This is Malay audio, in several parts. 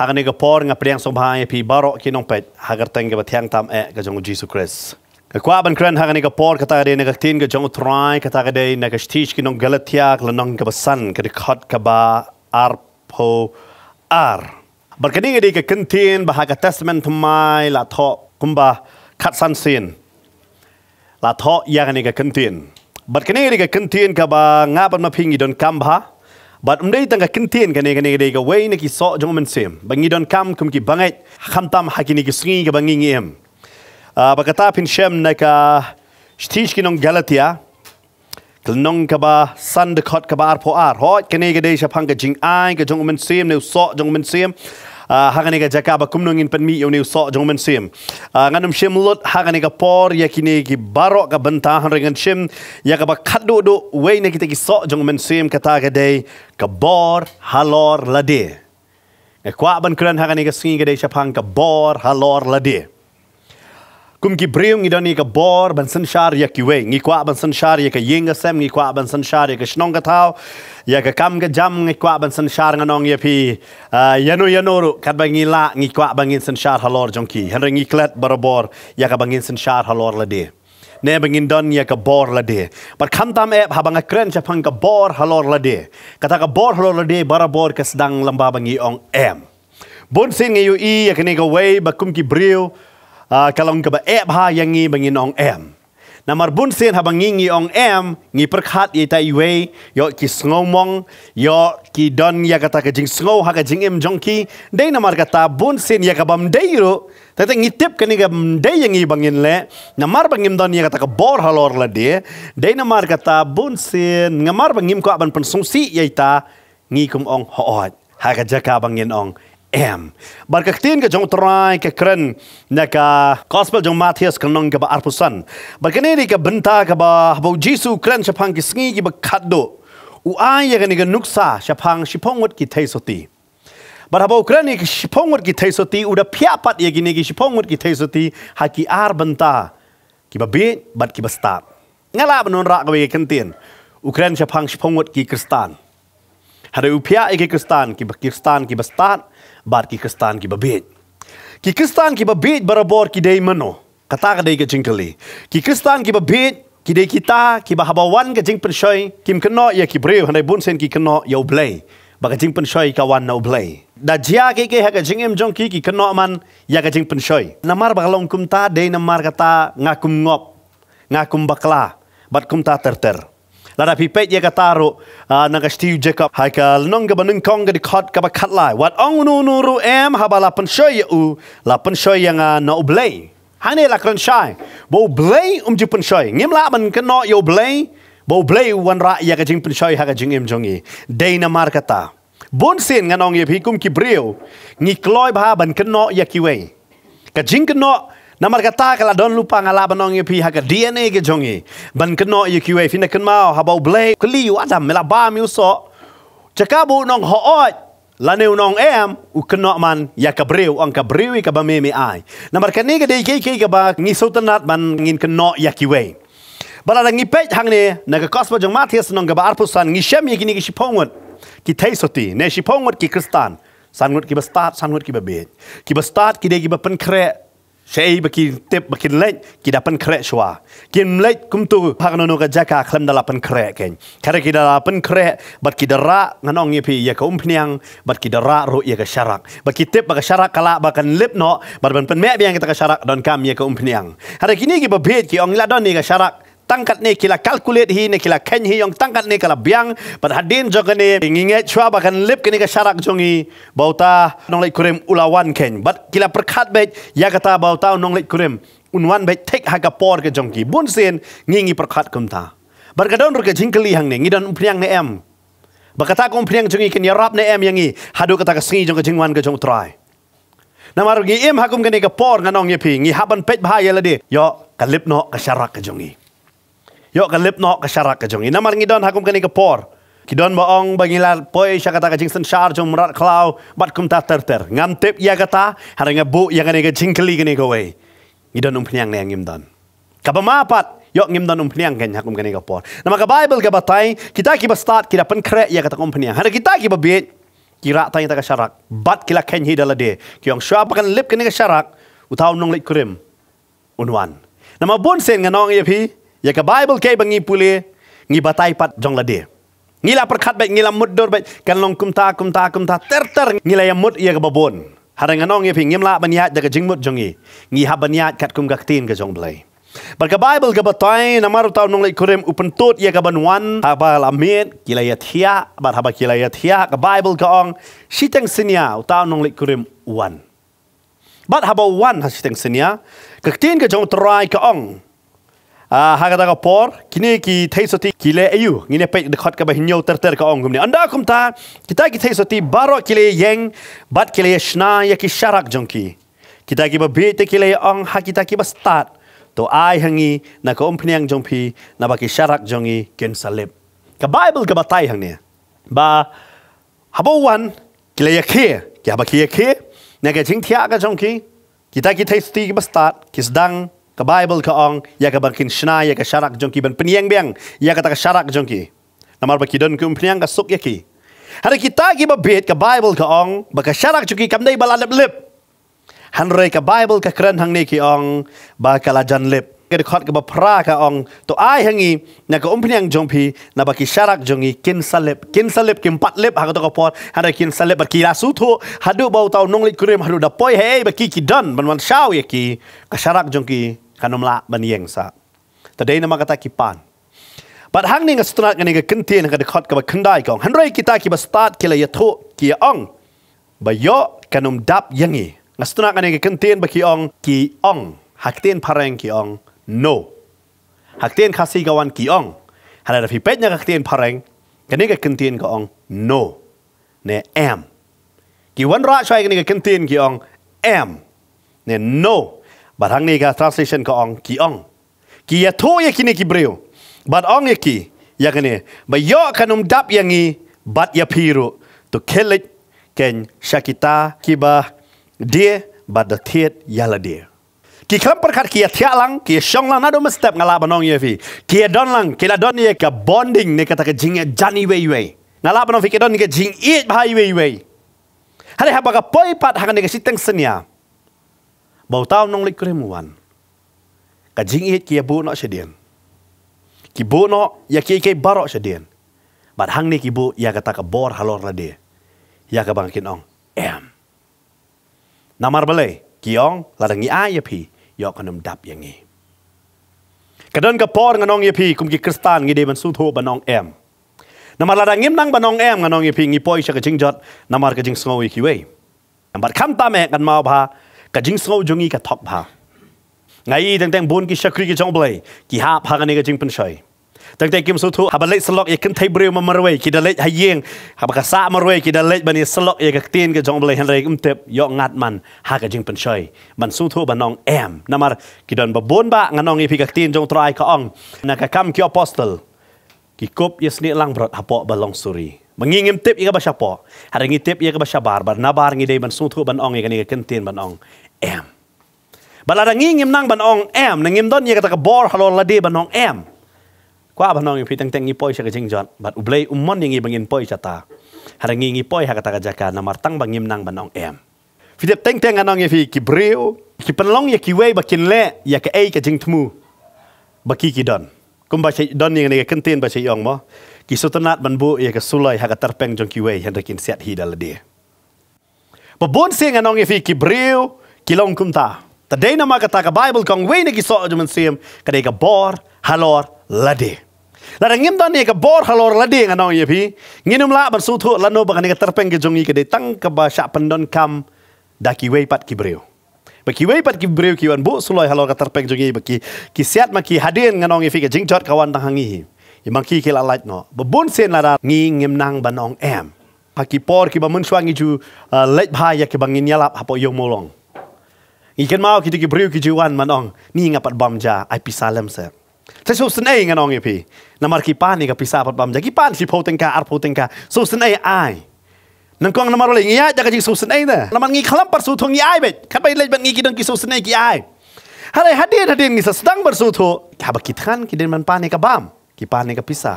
Hagan ni por nga priang som hae pi baro ki nong pet hagar tenge ba tam eh ga Yesus Kristus Christ. Ga kwa ban kren hagan ni gapor kata ga de tin ga jong try kata ga de nga shtish ki nong Galatia la nong ga san ga de khat ar po ar. Bar kening ga de ga kentin ba haga testament mai la tho kumba khat san sin. La tho ya kentin. Bar kening ga kentin ka ba nga don kamba ha. But um dei tanga kintin kane kane dei ga kan wei nak so jong men sem. Bangi don kam kum ki bangai kham tam ha ki niki sngi ga bangi ngem. Ah ba kata pin shem na ka shtish ki nong Galatia. Kl nong ka ba ar po ar ho kane ga kan dei sha jing ai ga jong men sem ne so jong men sem haganiga jakaba kumnungin panmi yoni so jomen sim ah, nganum shim lut haganiga por yakine gi barok ga banta hanrengan shim yakaba khaddo do weine kita gi so jomen sim kata ga dei ka bor halor lade e kwa ban kran haganiga singi ga dei shapang ka bor halor lade kum ki breu ngi dani ka bor ban san shar ya ki we ngi kwa ban san shar ya ka yinga sem ngi kwa ban san shar ya ka shnong ka thao ya ka kam ka jam ngi kwa ban san shar nga nong ya pi ya no ya no ru kat ba ngi la ngi kwa ba ngi san shar halor jong ki hen ngi klet bar bor ya ka ba ngi san shar halor la de ne ba ngi don ya ka bor la de par kham tam e ha ba nga kren cha phang ka bor halor la de kata ka bor halor la de bar bor ka sdang lamba ba ngi ong em bon sin ngi e yu i ya ka ni ka we ba kum ki breu Ah, kalau ngi eb ha yang ngi bangi nong em. Namar bun sen ha bangi ngi ong em ngi perkhat ye tai we yo ki ngomong yo ki don ya kata ke jing sngo ha ke jing em jongki dei namar kata bun sen ya ka bam dei ro tete ngi tip ke ni ga dei yang ngi bangin le namar bangim don ya kata ke bor halor la de dei namar kata bun sen ngamar bangim ko aban pensungsi ye ya ta ngi kum ong ho ha ka jaka bangin ong am bar ka khtin ka jong trai ka kren na ka gospel jong matthias ka nong ka ba arpusan bar ka ka benta ka ba bo jisu kren cha phang ki singi ki ba khaddo u ai ye ya ka ni ka nuksa cha phang shipong wat ki thaisoti bar habo kren ki shipong wat ki thaisoti u da phya pat ye ya ki ni ki shipong wat ki thaisoti ha ki ar benta ki ba be bat ki ba sta ngala ba non ra ka ye kentin u kren cha phang shipong wat ki kristan hare u phya ye ki kristan ki ba kristan ki ba staat Bar ki kestan ki babit. Ki kestan ki babit barabor ki dei mano. Kata ka dei ka jingkali. Ki kestan ki babit ki dei kita ki bahabawan ka jing pen kim keno ya ki brew hanai bun sen ki keno ya ublay. Ba ka jing pen shoy ka wan na ublay. Da jia ki ki ha ka jing em jong ki ki keno man ya ka jing pen shoy. Namar ba kalong kum ta dei namar kata ngakum ngop ngakum bakla bat kum ta ter ter. Lada da pipet ye taro, ah, naga na stiu Jacob hai ka long ga banung kong ga dikot ka ba katlai. Wat ong nu nu ru em Haba ba la pen shoy ya u la pen shoy ye na ublay. blay. Hane la shai. Bo ublay um ji pen shoy. Ngim la ban ka no yo ublay. Bo ublay wan ra ye ka jing pen shoy ha ka jing im jongi. Day na mar Bon sen nga nong ye pi kum ki briu. Ngi kloy ba ban ka no ye ya wei. Ka jing ka no Namar kata kala don lupa ngalaba nong yu pihak DNA ke jongi. Ban keno yu kiwe fina kenmao habau blay. Keli yu adam melaba mi uso. Cekabu nong hoot. Lani unong em u kenok man ya kabriu ang kabriu i kaba mimi ai. Namar kani ka dike ike kaba ngisau tenat man ngin kenok ya kiwe. Bala da ngipet hang ni na ka kospa jong matias nong kaba arpusan ngishem yi kini kishi pongut. Ki teisoti ne shi pongut ki kristan. Sangut ki bastat sangut ki babet. Ki bastat ki de ki bapen kre sei baki tip baki lek kita dapan kre shua, kin lek kum tu pagno no ga ka khlem da lapan kre ken kare ki da lapan kre bat ki dara nganong yepi ya ka umpniang bat ki dara ro ya ka sharak bat ki tip baka sharak kala bakan lip no bat ban pen me biang kita ke syarak don kami ya ke umpniang Hari kini kita ba kita orang ong la don ni ka sharak tangkat ni kila calculate hi ni kila ken hi yang tangkat ni kala biang pada hadin jo kene inginge chwa ba lip kene ka syarak jongi bauta nong lai kurem ulawan ken but kila perkhat be ya kata bauta nong lai kurem unwan be tek haga por ke jongki bun sen ngingi perkhat kumta. ta ruke ka don ru ke jingkeli hang ne ngidan upriang ne em ba kum priang jongi ken ya rap ne em yangi hadu kata ka singi jong ka jingwan ke jong try namar gi em hakum kene ke por nga nong ye pi ngi haban pet bha ya la de, yo ka lip no ka sarak ke jongi Yuk ke kan lip nok ke syarak ke jong. Inamar ngidon hakum kini ke por. Kidon boong bangilar poi sya kata kajing sen syar jong merat kelau bat kum ta ter ter. Ngantip ia kata hara ngebu ia kani ke jingkeli kini ke wei. Ngidon um penyang yang ngimdon. Kapa maapat yok ngimdon um penyang kan hakum kini ke por. Nama ke bible ke batai kita kiba start kira penkre ia kata kum penyang. Hara kita kiba biit kira tanya tak syarak bat kila kenhi dalam dia. Kiong sya apakan lip kini ke syarak utau nong lik kurim. Unwan. Nama bun sen nganong ia pi. Ya ke Bible kei bengi pule ngi batai pat jong la de. Ngi la perkat baik ngi la mudur baik kan long kum ta kum ta kum ta ter ter ngi la yamut ya ke babon. Harang anong ya pingim la baniat ja ke jingmut jongi. Ngi ha baniat kat kum gak tin ke jong blai. Bar ke Bible ke batai na maru tau nong la ikurim upen tut ya ke banuan ha ba la mit ki la yat hia bar ha ba ki la yat hia ke Bible ke ong si teng sinia tau nong la ikurim wan. Bar ha ba wan ha si teng sinia ke tin ke jong trai ke ong. ฮักตากับปอร์คินีกีเทสตีกิเลเอยูงี้เนี่ยเป็นเด็กขัดกับหินยาวเตอร์ๆกับองค์คุณเนี่ยอันดับคุณตากิตากิเทสตีบารอกิเลเยงบัดกิเลชนายากิชารักจงกีกิตากิบะบีเตกิเลองฮักกิตากิบะสตาร์ตัวไอหังีนักองค์พนียงจงพีนับกิชารักจงีเกนซาเล็บกับไบเบิลกับบัตไทหังเนี่ยบาฮับวันกิเลยาเคียกิฮับกิเลยาเคียเนี่ยแกชิงเทียกับจงกีกิตากิเทสตีกิบะสตาร์กิสดัง ka Bible ka ong ya ka bangkin shna ya ke syarak jongki ban peniang biang ya kata ke syarak sharak jongki namar ba kidon ke pniang ka suk ya ki hari kita ki ba bet Bible ke orang, ba syarak sharak jongki kam dai bala lip lip ke Bible ke kren hang ni ki ong ba ka lip กดขอดกับพระกองตัวไอ้หงีนักอุ้มพียงจงพีนับกิชารักจงีกินสลิปกินสลิปกินปัดลิปหากตัวกพอดฮันได้กินสลิปบักกีลาสุทุฮัดูบ่าวตาวนงลิกรีมฮัดูดับปอยเฮ้บักกีกิดันบันวันเช้าเยกีกชารักจงกีขนมละบันยังสะแต่ได้นมากตะกีปานบัดหังนี่กสตรัตกันนี่ก็ขึ้นเทียนกดขอดกับขึ้นได้กองฮันไรกิตากีบสตาร์ทเคลียทุกีอองบะยอขนมดับยังงี้กสตรัตกันนี่ก็ขึ้นเทียนบักกีอองกีอองหักเตียนพารังกีอง no. Haktien kasih gawan ki ong. Hala rafi petnya kaktien pareng. Kini ka kentien ka ong. No. Ne am. Ki wan raak shwai kini ka kentien ki ong. Am. Ne no. But hang ni ka translation ka ong. Ki ong. Ki ya to ya kini ki brio. But ong ya ki. Ya kini. Ba yo kanum dap yangi. Bat ya piru. To kill it. Ken syakita kiba Dia. But the thiet yala dia ki kram par khat ki athya e lang ki e shong lang na do step ngala banong ye fi ki e don lang ki la don ye ka bonding ne kata ke jing ye jani we we ngala banong fi ki don ke jing ye bhai we we hari ha ba ka poi pat ha ka ne ka sitang senya bau taw nong lik kre muan ka jing ye ki bu no shedien ki bu no ya ki ke baro shedien bat hang ne ki bu ya kata ka bor halor la de ya ka bang kin ong em namar bale kiong ladangi ayapi. ยอกขนมดับอย่างนี้กระเดินกระปอนกับน้องเยพีกุมกิคริสตานงี้เดมันสู้ทั่วบน้องแอมนำมาราดังเงียบนั่งบน้องแอมกับน้องเยพีงี้ปอยชะกระจิงจอดนำมากระจิงสงอีคิเวนำาัดคำตาแม่กันมาพากระจิงสงจงีกระทอกพาไงตแตงแตงบุญกิชคริกิจงเบลกิฮาพากันนีงกระจิงเป็นเฉยตั้งแต่กิมสุทุฮับเล็กสล็อกเอกันไทยเบรียวมามารวยกิดเล็กให้เยี่ยงฮับกษามารวยกิดเล็กบันนีสล็อกเอกักเตียนกับจงเบลยฮันเรอุมเต็บยอกงัดมันหากจึงเป็นช่ยบันสุทุบันนองแอมนามารกิดันบบนบะงันนองอีพิกักเตียนจงตรายก็อองนักกรรมกิอพอสเตลกิกบยสเนลังบรอดฮับปอบลองสุรีม e n g ิ n g i m tip ia basya p า Hari ngi t อ p ia basya barbar. Nabar ngi day ban suntu ban ong ia kentin ban ong. Em. Balada ngingim nang ban ong em. Nangim don ia kata ka bor halol lade ban Kau ba nong pi teng tengi ni poi sa ke jingjon but u blei um mon ning ibangin poi cha ta har ngi ngi poi bang ngim nang banong em fi de teng teng anong fi ki breu ya penlong bakin le ya ke ei ka jing tmu ba ki ki don kum ba don ni ngi ka kentin ba se mo kisutenat banbu ya ke sulai ha ka terpeng jong ki wei rekin set hi dal de ba sih sing anong fi ki kilong kumta. long nama ta ta bible kong wei nega ki so jumen sim ka bor halor Lade la rangim don ye ka bor halor la ding anong ye phi nginum la ban su thu la no ba ka terpeng ke jong ye ke de tang ka ba sha pan kam da ki wei pat ki breu ba ki wei pat ki breu ki wan bu suloi halor ka terpeng jong ye ba ki ki siat ma ki hadin nganong ye phi ka jing chot ka wan tang hi ye mang ki ke la lait no ba bun sen la ra ngi ngim nang ban ong em ha ki por ki ba mun swang ju uh, let ha ya ke bang ni yalap ha po yong molong ngi mau ki ti ki breu ki ju wan manong ni ngapat bom ja ai pisalem sa ใช่สูสันเองไงน้องไอพี่นมารกีป้านี่กับพิซาปัดบัมจากีป้านสิพูดเต็งกาอาร์พูดเต็งกาสูสันเอไอ้นั่งกองนมารอะไรเงี้ยจากจิงสูสันเอเนี่ยนมันงกิคลั่ปัดสุทงี้ไอ้เบ็ขับไปเลยแบบงี้กินงี้สูสันเอกี้ไอ้ฮะเลยฮัดเดียฮัดเดียนงี้สตังปัดสุทุกับกิจขันกินมันป้านี่กับบัมกีป้านี่กับพิซา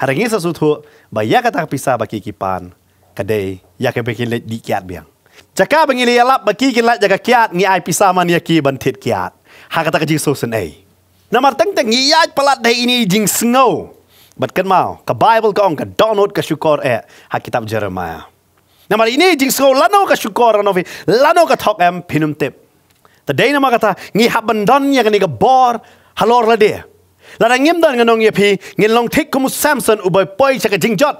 ฮะเลยงี้สุทุกบายากระตักพิซาบักกีกีป้านกระเดยอยากไปกินเลยดีกียรตเบียงจากกาบังงี้เลยลับบักกี้กินเลยจากกีเกียรตงี้ไอ้พิซามันยากีบันเทิดเกียรตฮะกระตากจิสูสันเอ Namar teng teng iyaj palat dah ini jing snow, Bet ken mau, ke Bible kong, ke download ke syukur eh, ha kitab Jeremiah. Namar ini jing snow, lano ke syukur ranofi, lano ke tok em pinum tip. Tadai nama kata, ngi habendan ya ke ni ke bor, halor la lade. Lada ngim dan ngenong ye pi, ngin long tik kumus Samson ubay poy cek jing jot.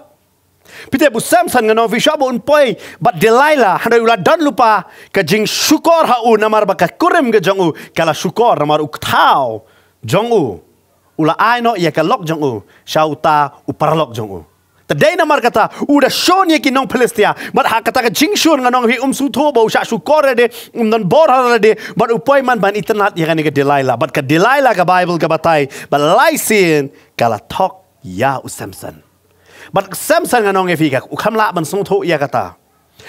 Pite bu Samson ngano vi shabu un poi bat delilah hando yula don lupa ke jing syukur ha u namar baka kurim ke jong u kala syukur namar uktau jong u ula aino ia ka lok jong u shauta u paralok jong u today na mar kata u shon ye ki nong palestia but ha kata ka jing shon nga nong hi um su tho bo su kore de um non bor har de but upoy man ban itnat ye ga delayla, but ka delaila ka bible ka batai but lysin kala talk ya u samson but samson nga nong hi ka u kham la ban su ya kata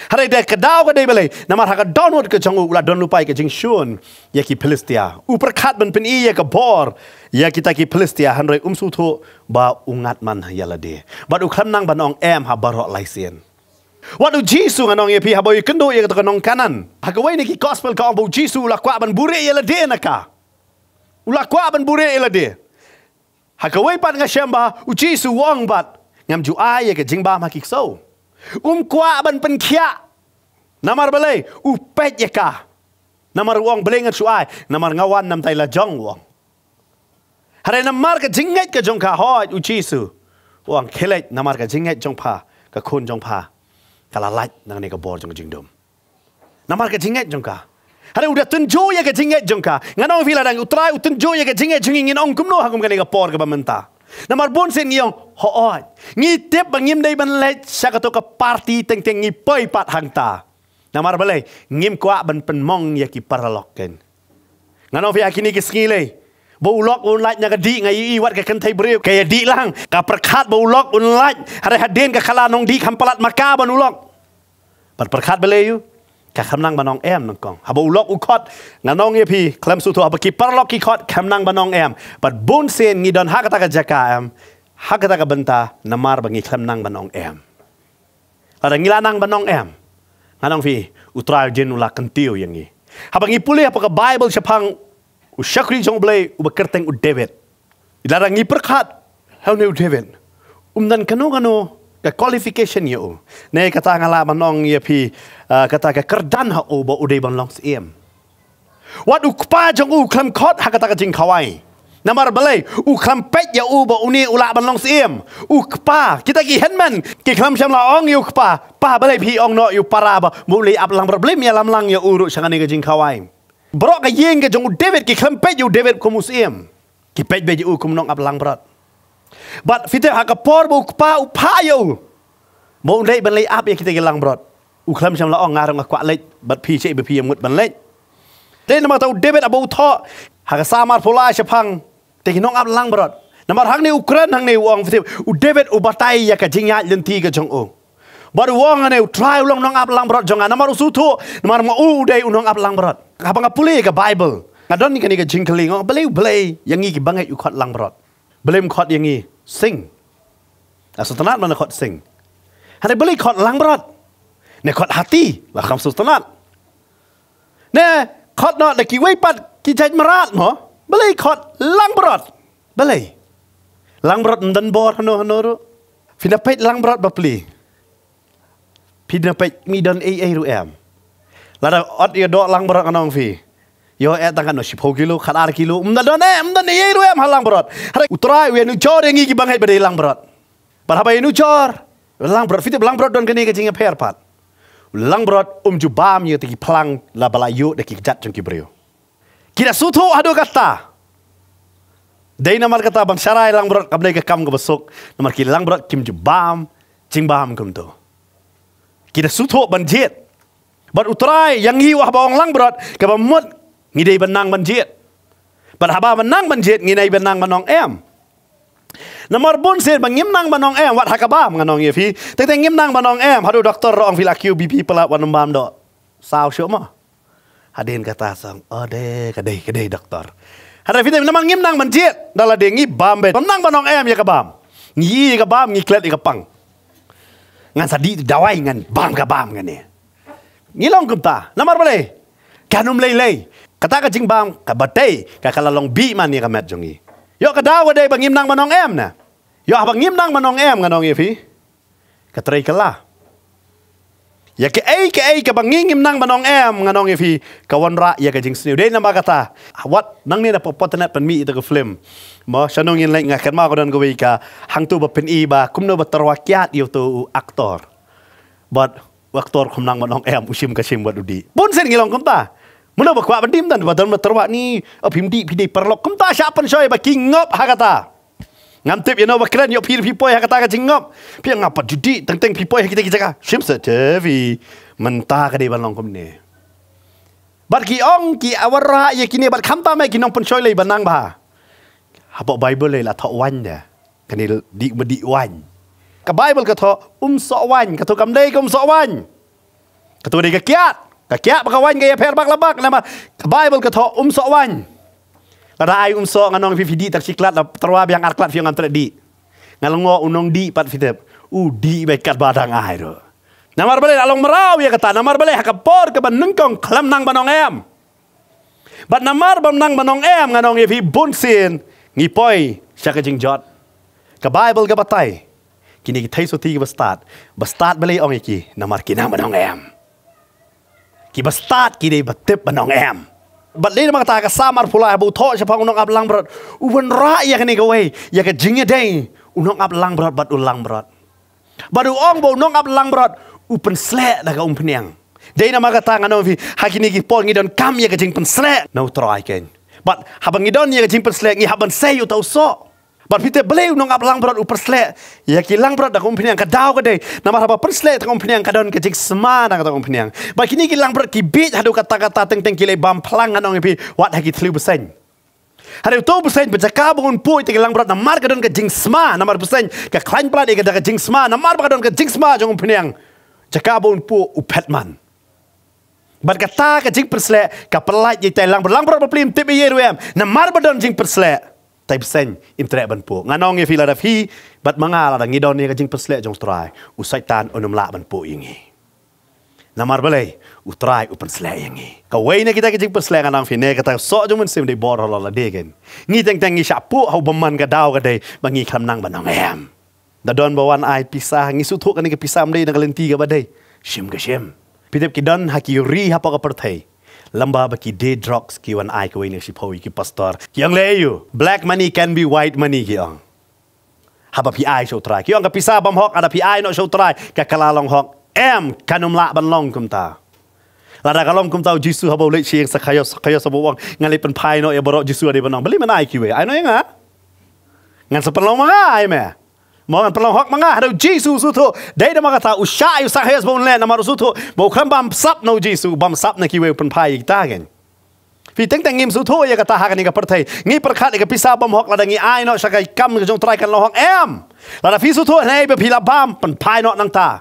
Hari dia ke ke dia beli. Nama harga download ke cangguh. Ula download pai ke jing syun. Ya ki pelistia. Upar khat man pen iya ke bor. Ya kita ki pelistia. Hanrai umsu tu. Ba ungat man ya la dia. Ba du kelemnang ba nong em ha barok lai sien. Waktu Jisu dengan orang yang pihak kendo yang ke nong kanan. Aku ha wain ni ki gospel kau bau Jisu. Ula kuat ban bure ya la dia naka. Ula kuat ban bure ya la dia. Aku ha wain pat ngasyam ba. Ujisu wong bat. Ngam ju ayah ke jing ba makik sawo. Um kwa ban pen kia. Namar belai. U uh, pet ye ka. Namar uang beli ngat suai. Namar ngawan nam tayla jong uang. Hari namar ke jingat ke jong ka hoi u jisu. Uang kelet namar ke jingat jong pa. Ke kun jong pa. Kalalat nang ni ke bor jong jingdom. Namar ke jingat jong ka. Hari udah tunjo ya ke jingat jong ka. Nganong vila dang utrai u tunjo ya ke jingat jong ingin ongkum no hakum ke ni ke bor ke bementah. Na marbon sen ngiyo hooy. Ngi tip ngim day ban let sa kato ka party teng teng ngi pay pat hangta. Na marbalay ngim kwa ban pen mong yaki paralok ken. Ngano fi akini kis ngile. Bulok unlat nya gadi ngai iwat ka kentai breu kaya di lang ka perkat bulok unlat hare hadin ka kala nong di kampalat maka ban ulok. Par perkat beleyu. yu. กะคำนั่งบานองแอมนังกองฮับอุลอกอุคอดงานองเยพีคลมสุทัวบกิปารลอกกิคอดคำนั่งบานองแอมปัดบุญเซนงีดอนฮักตะกะจักแอมฮักตะกะบันตานามารบังงีคมนั่งบานองแอมอะไรงีลานังบานองแอมงานองฟีอุตราเจนุลักันติโอย่างงี้ฮับังีปุลีฮับกับไบเบิลเฉพังอุชักรีจงเบลอุบกรเตงอุเดวิดอลังงีประคัดเฮาเนอุเดวิดอุมนันกันโนกันโน ka qualification yo ne kata nga la manong ye pi uh, kata ka kerdan ha u bo ude bon longs em wat u kpa jong u klam kot ha kata ka jing kawai namar balai u klam pet ya u bo uni ula bon longs em u kpa kita ki hen man ki klam sham la ong yu kpa pa balai pi ong no yu para ba mu li ap lang problem ya lam lang ya u ru sanga ni ka jing kawai bro ka yeng ka jong u david ki klam pet yu david ko mus em ki pet be ji u kum nong ap lang brat บัดฟิเตหากะปอร์บุกปาอุพายุมงได้บันเลยอับยังคิดกิลังบรอดอุคลำชำละอ่องงานรงกะเล็กบัดพีเชยบพีมุดบันเล็กเต้นมาเตาเดบิดอบูทอหากะสามารถโพลาชพังแต่กิน้องอับลังบรอดนมาทางในอุครันทางในวังฟิเตอุเดบิดอุบัตัยยากะจิงยาลันทีกะจงโอบัดวังอันเนวทรายอุลองน้องอับลังบรอดจงอานมารุสุทุนมามาอูได้อุน้องอับลังบรอดกับังกับปุลีกับไบเบิลกับดอนนี่กันนี่กับจิงคลิงอ๋อเบลีเบลียังงี้กับบังเอยุคัดลังบรอดบลิมคอดอย่างงี้สิ่งสุตนาตมันคอดสิงฮันไอบลิคอดลังบรอดเนี่ยคอดฮัตตี้ละคำสุตนาตเนี่ยคอดนอดกี่เวปัดกี่ใจมราดหมอบลิคอดลังบรอดบลิลังบรอดดันบอร์ฮันโนฮันโนรุ้ฟินาเปลังบรอดบัปลีฟินาเปมีดันเอเอรูเอ็มแล้วเราอดเอโดลังบรอดกันน้องฟี yo eta eh, kan no sipo kilo khadar kilo Muda dona, eh, muda ne eh, ye ruem halang berat. Hari utrai we nu chor ngi ki bangai bede lang berat. Berapa haba nu lang berat. fit lang berat don kene ke jinga per pat lang berat. Umju bam ye tiki pelang laba layu dekik jat jung ki brio kira sutho adu kata Dayna nama kata bang sarai lang berat. Kembali ke kam ke besok nomor kiri lang berat. kim ju bam cing bam kum tu kira sutho banjir. Bar utrai yang hiwah bawang lang brot kebamut งี้ได้บันนังบันเจียดปัทหาบาบันนังบันเจียดงี้ได้บันนังบันนองแอมนมรบุญเสร็จบังยิมนังบันนองแอมวัดฮักบ้ามันนองเยฟีแต่แต่ยิมนังบันนองแอมฮารุด็อกเตอร์รองฟิลาคิวบีพีปลาวันนบามดอสาวเชื่อมฮาเดนกะตาสองอ๋อเด้กะเด้กะเด้ด็อกเตอร์ฮาเดฟิเดนมันยิมนังบันเจียดดาลาเดงี้บามเบ็ดบันนังบันนองแอมยากะบามงี้กะบามงี้เคล็ดอีกะปังงานสดีดาวัยงานบามกะบามงานเนี่ยงี้ลองกุมตานมรบุญเลยแกนุ่มเลยเลย kata ka jing bam ka batay ka kala long bi man ni ka mat jongi yo ka da wa dai bangim nang manong em na yo ha bangim nang manong em ka nong ifi ka trai kala ya ke ai ke ai ka bangim nang manong em ka nong ifi ka won ra ya ka jing sniu dai na ba kata ha, what nang ni na popot na pan mi ita ka flim ma shanong in lai nga ka ma ko dan go wi ka hang tu ba pen i ba kum no ba tarwa kyat yo tu aktor but waktor kum nang manong em usim ka buat wa dudi bon sen ngilong kum ta มื่อเราบอกว่าบันดิมนั่นว่าเดินมาตรวจนี่อภิมดีพี่ได้ปรลอกคุ้มตาชาปนช่วยบักิงงบฮักตางามติบยานอวกรันยอพี่พี่ป่วยฮักตากระจิงงบพี่งับปัจจุดีตั้งแต่พี่ป่วยฮักตากิจกาชิมเสเจวีมันตากระดีบันลองคุ้มเนี่ยบัดกี่องกี่อวรายกินีบัดคำตาไม่กินองปนช่วยเลยบันนังบ่าฮับบอกไบเบิลเลยละทอวันเนี่ยคันนี้ดีมาดีวันกับไบเบิลกระทออุ้มสอวันกระทอกำเล่กุมสอวันกระทอดีกระเกียด Ta kya ba kawan ga per bak labak nama Bible ka umso wan. Ra ai um nganong fi di tak siklat la terwa biang arklat fi ngam tredi. Ngal unong di pat fi tep. U uh, di be kat badang ai ro. Namar bale along merau ya kata namar bale ka por ka ban nengkong nang banong em. Bat namar bam nang banong em nganong ya fi bun sin ngi poi sak jing jot. Ka Bible ga batai. Kini kita isu tiga bestat. Bestat beli orang iki namar kinam banong em. กีบสตาร์กีได้บัติบบนองแอมบัดเลมังตากะสามารพลายบุทอชพังอุนองอับลังบรดอุบันร้ายยังนี่กเวยยังกจิงเดงอุนองอับลังบรดบัดอุลังบรดบัดอุองบุนองอับลังบรดอุปนสเลนะกะอุปเนียงเดนมังกตางานวิฮักนี่กีปองีดอนคำยังกจิงปนสเลนูตรอยกันบัดฮับงีดอนยังกจิงปนสเลงีฮับันเซยุเตาโซ but peter believe nong ablang brot u persle ya ki lang brot da company ang kadau kadai na marapa persle ta company ang kadon kejik sma na kadau company ang but kini ki lang brot ki bit hadu kata kata teng teng kile bam plang anong ipi wat hagi tlu besen hadu to besen be cakabun pu ti lang brot na mar kadon ke jing sma na mar besen ke klein plan e kadak jing sma na mar kadon ke jing sma jong company ang cakabun pu u petman Bar kata ke jing persle ka pelat ye lang brot lang brot plim tip ye ruem na mar kadon jing persle ไต่เส้นอิมเตรบันปูงานองเงฟิลาดฟีบัดมังอาลังยีดอนเนกจิงเปสเลจงตรายอุไซตานอนุมละบันปูอย่างงี้นามาร์เบเลยอุตรายอุปนสเลอย่างงี้ก็เวยเนกิตาจิงเปสเลงานองฟิเนกตาโซจุมันซิมได้บอร์ฮอลล์ละเดกันงี้แตงแตงงี้ชาปูเอาบัมมันกระดาวกระเดยบางงี้คำนังบันองแอมดาดอนบวันไอพิซางี้สุทุกันนี่ก็พิซามได้นักเลนตีกับบัดเดยชิมกับชิมพี่เด็กกิดอนฮักยูรีฮับปะกับประเทศ lambaba ki day drugs ki wan ai kwai ne shi phoi ki pastor ki ang le yu black money can be white money ki ang haba pi ai so try ki ang pi sa bam hok ada pi ai no so try ka kala long hok em kanum la ban long kum ta la da kalong kum tau jisu haba le chiang sa khayo sa khayo sa bo wang ngali pen phai no e boro jisu ade banong bali man ai ki we ai no yang e ha ngan sa pen long ma ai me mau pelang hok mengah ada Jesus itu dari mana kata usah ayu sah hez bawang nama Rasul itu mau kan bam sap nau Jesus bam sap nak kiwe pun pai kita kan Vì tính tình nghiêm sưu thua yà gà ta hạ gà ni gà thầy Nghi bà khát gà pisa bòm hoặc là đà nghi ai nọ Sà gà căm gà chông trai gà lo hoặc em Là đà phí sưu thua này bà phí là bàm Bàn pai nọ năng ta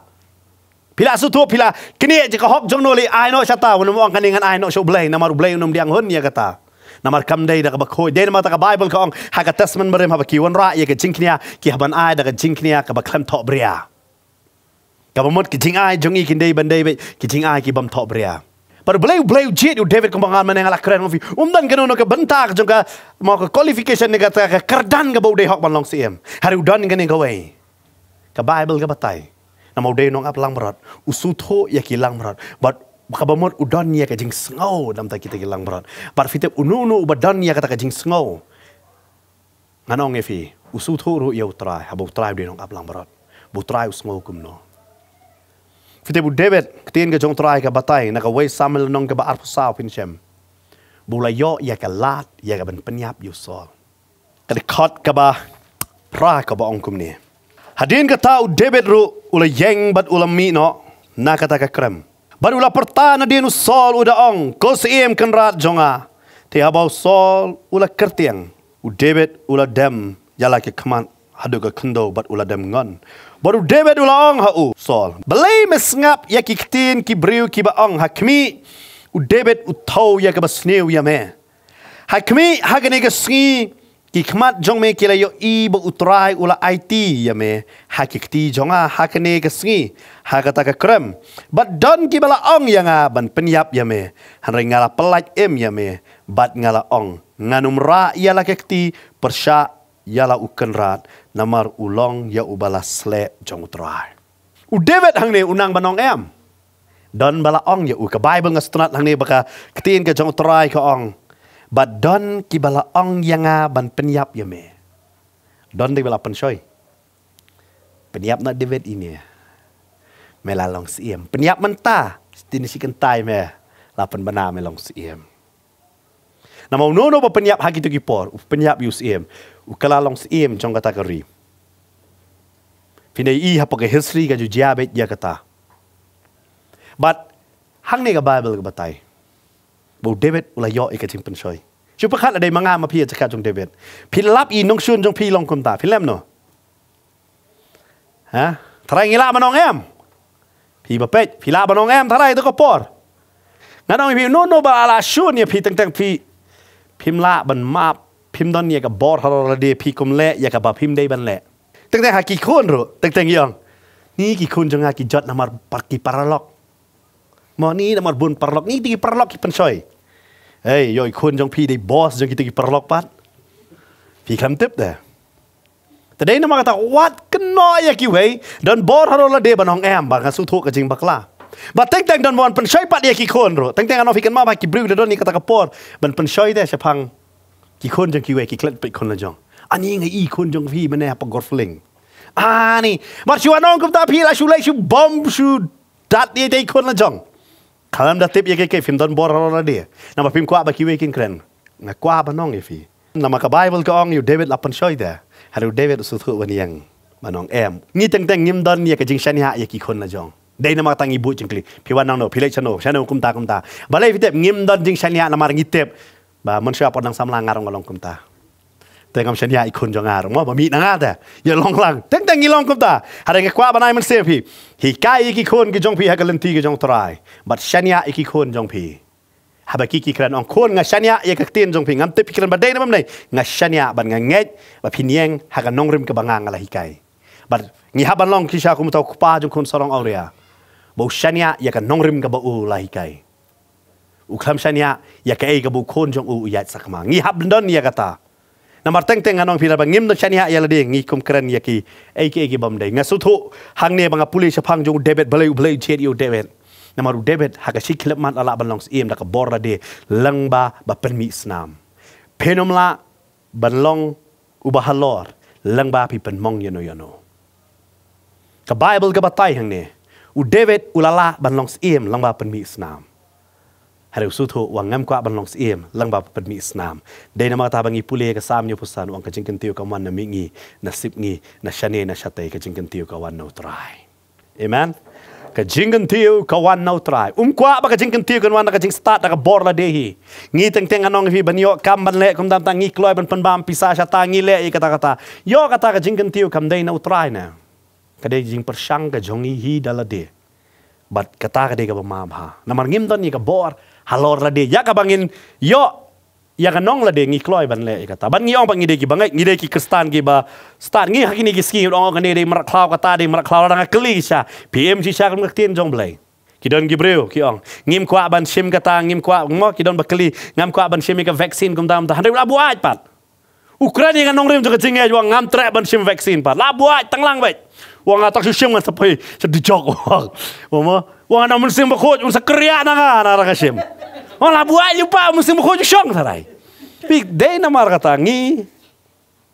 Phí là sưu thua phí là Kini ạ chì gà hoặc chông nô li ai nọ sà ta Vì nông ngàn ai nọ sô blay Nà mà rù blay nông điang hơn yà gà ta namar kam dai daga bako dai ma daga bible kong haga tasman marim haba ki won ra ye ga jinknia ki haban ai daga jinknia ka ba klem top bria ka ba mot ki ting ai jong ikin dai bandai be ki ting ai ki bam top bria par blay blay jit u david kong bangan manang e ala kren ofi um dan geno no ka bentak jong ka mo ka qualification ni ka ta ka kardan ga bau dai hok man long cm hari u dan geni ga wei ka bible ga batai namo dai nong ap lang marat usu tho ya ki lang marat but kabamot udan ya ka jing sengau dalam tak kita gelang berat. Par fite unu unu ubadan ya kata ka jing sengau. Nganong efi usu thoro ya utrai habu utrai dia nong ablang berat. Butrai usmau kum no. Fite bu debet ketien ka jong trai ka batai na ka wei samel nong ka ba arpu sao pin sem. Bula yo ya ka lat ya ka ben penyap yu so. Kada kot ka ba pra ka ba ong kum ni. Hadin ka tau debet ru ula yeng bat ula mi no na kata ka krem. ka krem barulah pertana dinu sol uda ong ko siem ken rat jonga ti habau sol ula kertiang u David ulah dem jala ke keman, hadu ke kendo bat ulah dem ngon baru David ulah ong ha u sol beli mesngap ya ki kibriu ki briu ki ba ong hakmi u debet u tau ya ke basneu ya me hakmi hagene ke sngi กิขมัดจงเมกิเลยอีบอุตรายอุลาไอตีย่าเมฮักกิตีจงอาฮักเนกสงีฮักตะกะครมบัดดอนกิบลาองยังอาบันเปนยับย่าเมฮันเริงาลาเปลัดเอ็มย่าเมบัดงาลาองงานุมรายาลากิตีเปรชะยาลาอุกันรัดนามารอุลองยาอุบาลาสเลจงอุตรายอุเดวิดฮังเนอุนังบันองเอ็มดอนบลาองยาอุกะไบเบิลงาสตุนัดฮังเนบะกะกตีนกะจงอุตรายกะอง but don kibala ong yanga ban penyap yame. Don dibala pensoi. Penyap na divet ini. Mela siem. Penyap menta. Tini si kentai me. Lapan bana me siem. Nama no no penyap hagi tu kipor. Penyap yus siem. Ukala long siem chong kata kari. Pinay i ha pake history ka jujiabet ya kata. But hang ni ka Bible ka batay. บูเดวิดอุลายออีกจิงเป็นช่อยชุบขัดอะไรมางามมาพี่จะแค่จงเดวิดพี่รับอินนงชุนจงพี่ลองคุมตาพี่เล่มเนาะฮะทรายงี้ละมานองแอมพี่บะเป็ดพี่ละมานองแอมทรายตัวก็ปอร์งั้นน้องพี่นู่นนู่นบาลาชุนเนี่ยพี่ตั้งแต่พี่พิมละบันมาพิมดอนเนี่ยกับบอร์ฮาราเดียพี่กุมแลอยากกับบาพิมได้บันแหละตั้งแต่หากี่คนรู้ตั้งแต่ยังนี่กี่คนจงหากี่จอดนำมาปักกี่ปาราล็อกมอนี่นำมาบุญปาราล็อกนี่ตีปาราล็อกกี่เป็นช่อยเฮ้ยย่อยคนจังพี่ได้บอสจังกิตกิปรลอกปัดพี่คำติบเด้แต่เดี๋ยวนี้มากะตาวัดกันน้อยอย่างกี่เว้ยดันบอสฮารละเดบันองแอมบางกันสุทุกกจิงบักลาบัดเต็งเต็งดันวันเป็นช่ยปัดย่างกี่คนรู้เต็งเต็งกันเอาฟิกันมาบากี่บริวเดดอนนี่กะตากระปอดมันเป็นช่ยได้เฉพังกี่คนจังกี่เว้ยกี่คล็ดไปคนละจังอันนี้ไงอีคนจังพี่มันแน่ปะกอดฟลิงอ่านี่มาชิวน้องกับตาพี่ลาชูเล่ชูบอมชูดัดยียเต้คนละจัง Kalau da tip ye ke ke film don bor ro ra de film kwa ba ki we kin kren na kwa Nama ke bible ke orang itu david lapan pan shoy da david su thu wan yang ma nong em ni teng teng ngim don ye ka jing shan ya ye ki kon najong. jong nama tangi ma tang i bu jing kli phi wan nong no phi le chano shan no kum ta kum don jing shan nama ya na mar Bah tep ba mon sha pa nang แต่กำชันยาอีกคนจะงานหรือว่ามีนางาแต่อย่าลองลังแต่แต่งี้ลองกับตาหาเรื่องคว้าบันไดมันเสียพี่หีใกล้อีกคนกิจงพี่ฮักกันเลนทีกิจงตรายบัดชันยาอีกคนจงพี่หาไปกี่กี่ครั้งองคนงาชันยาอีกตีนจงพี่งั้นติดพิการบัดได้นะบ้างไหงาชันยาบัดงาเง็ดบัดพินียงหากันนองริมกับบางางอะไรหีไกบัดงี้ฮับบันลองคิชาคุณมุตอกป้าจงคนสรองเอาเรียบอกชันยาอีกันนองริมกับบ่อูไรไกอุคลำชันยาอีกไอกับบุคคลจงอูอยัดสักมางี้ฮับบันดอนนี่กตา namar teng teng anong pira bangim do chani ha yala de ngi kum kran yaki ek ek bam dai nga sutho hang ne banga puli sa phang jong debet blay blay chet yo debet namar debet ha ka sikhlep man ala ban longs em da ka borra de lang ba ba permi snam phenom la ban long u ba halor lang ba pi pen mong yano yano ka bible ga batai hang ne u debet ulala ban longs em lang ba permi snam ฮารุสุทูวังงามกว่าบรรลงสีมลังบาปมีอิสลามเดนมาตาบังอีปุเลกสามยุพุสานวังกจิงกันติวกวันนมิงีนสิบงีนชาเนนชาเตกจิงกันติวกวันนอตรายเอเมนกจิงกันติวกวันนอตรายอุมกว่าบังกจิงกันติวกวันนกจิงสตาร์ตกบอร์ลาเดฮีงีตังเตงอนองฟีบันโยคัมบันเลคุมดามตังีคลอยบันปันบามปิซาชาตางีเลอีกตากตาโยกตากจิงกันติวคัมเดนอตรายเนะกเดจิงเปอร์ชังกจงีฮีดัลเดบัดกตากเดกับมาบ้านมันงิมตันนี่กับบอร์ halor la de yak abangin yo ya kanong la de ngi kloy ban le kata ban ngi ong pang ngide gi bangai ngide gi kristan gi ba star ngi hak ngi gi ski ong ngi de mar klaw kata de mar klaw ranga kli sha pm si sha kan ngtin jong blai ki don gi ki ong ngim kwa ban sim kata ngim kwa ngo ki don ba ngam kwa ban sim ka vaksin kum dam ta handai la buat pat ukrain ngi nong rim juga tinge jong ngam tre ban sim vaksin pat la buat tanglang bet Wah ngatak sih sih ngatapai sedih jok wah, wah mah wah namun sih bekuat, unsa kerja naga, naga sih. Oh buat ayu pa musim kau shong tarai. Pi day nama arga tangi.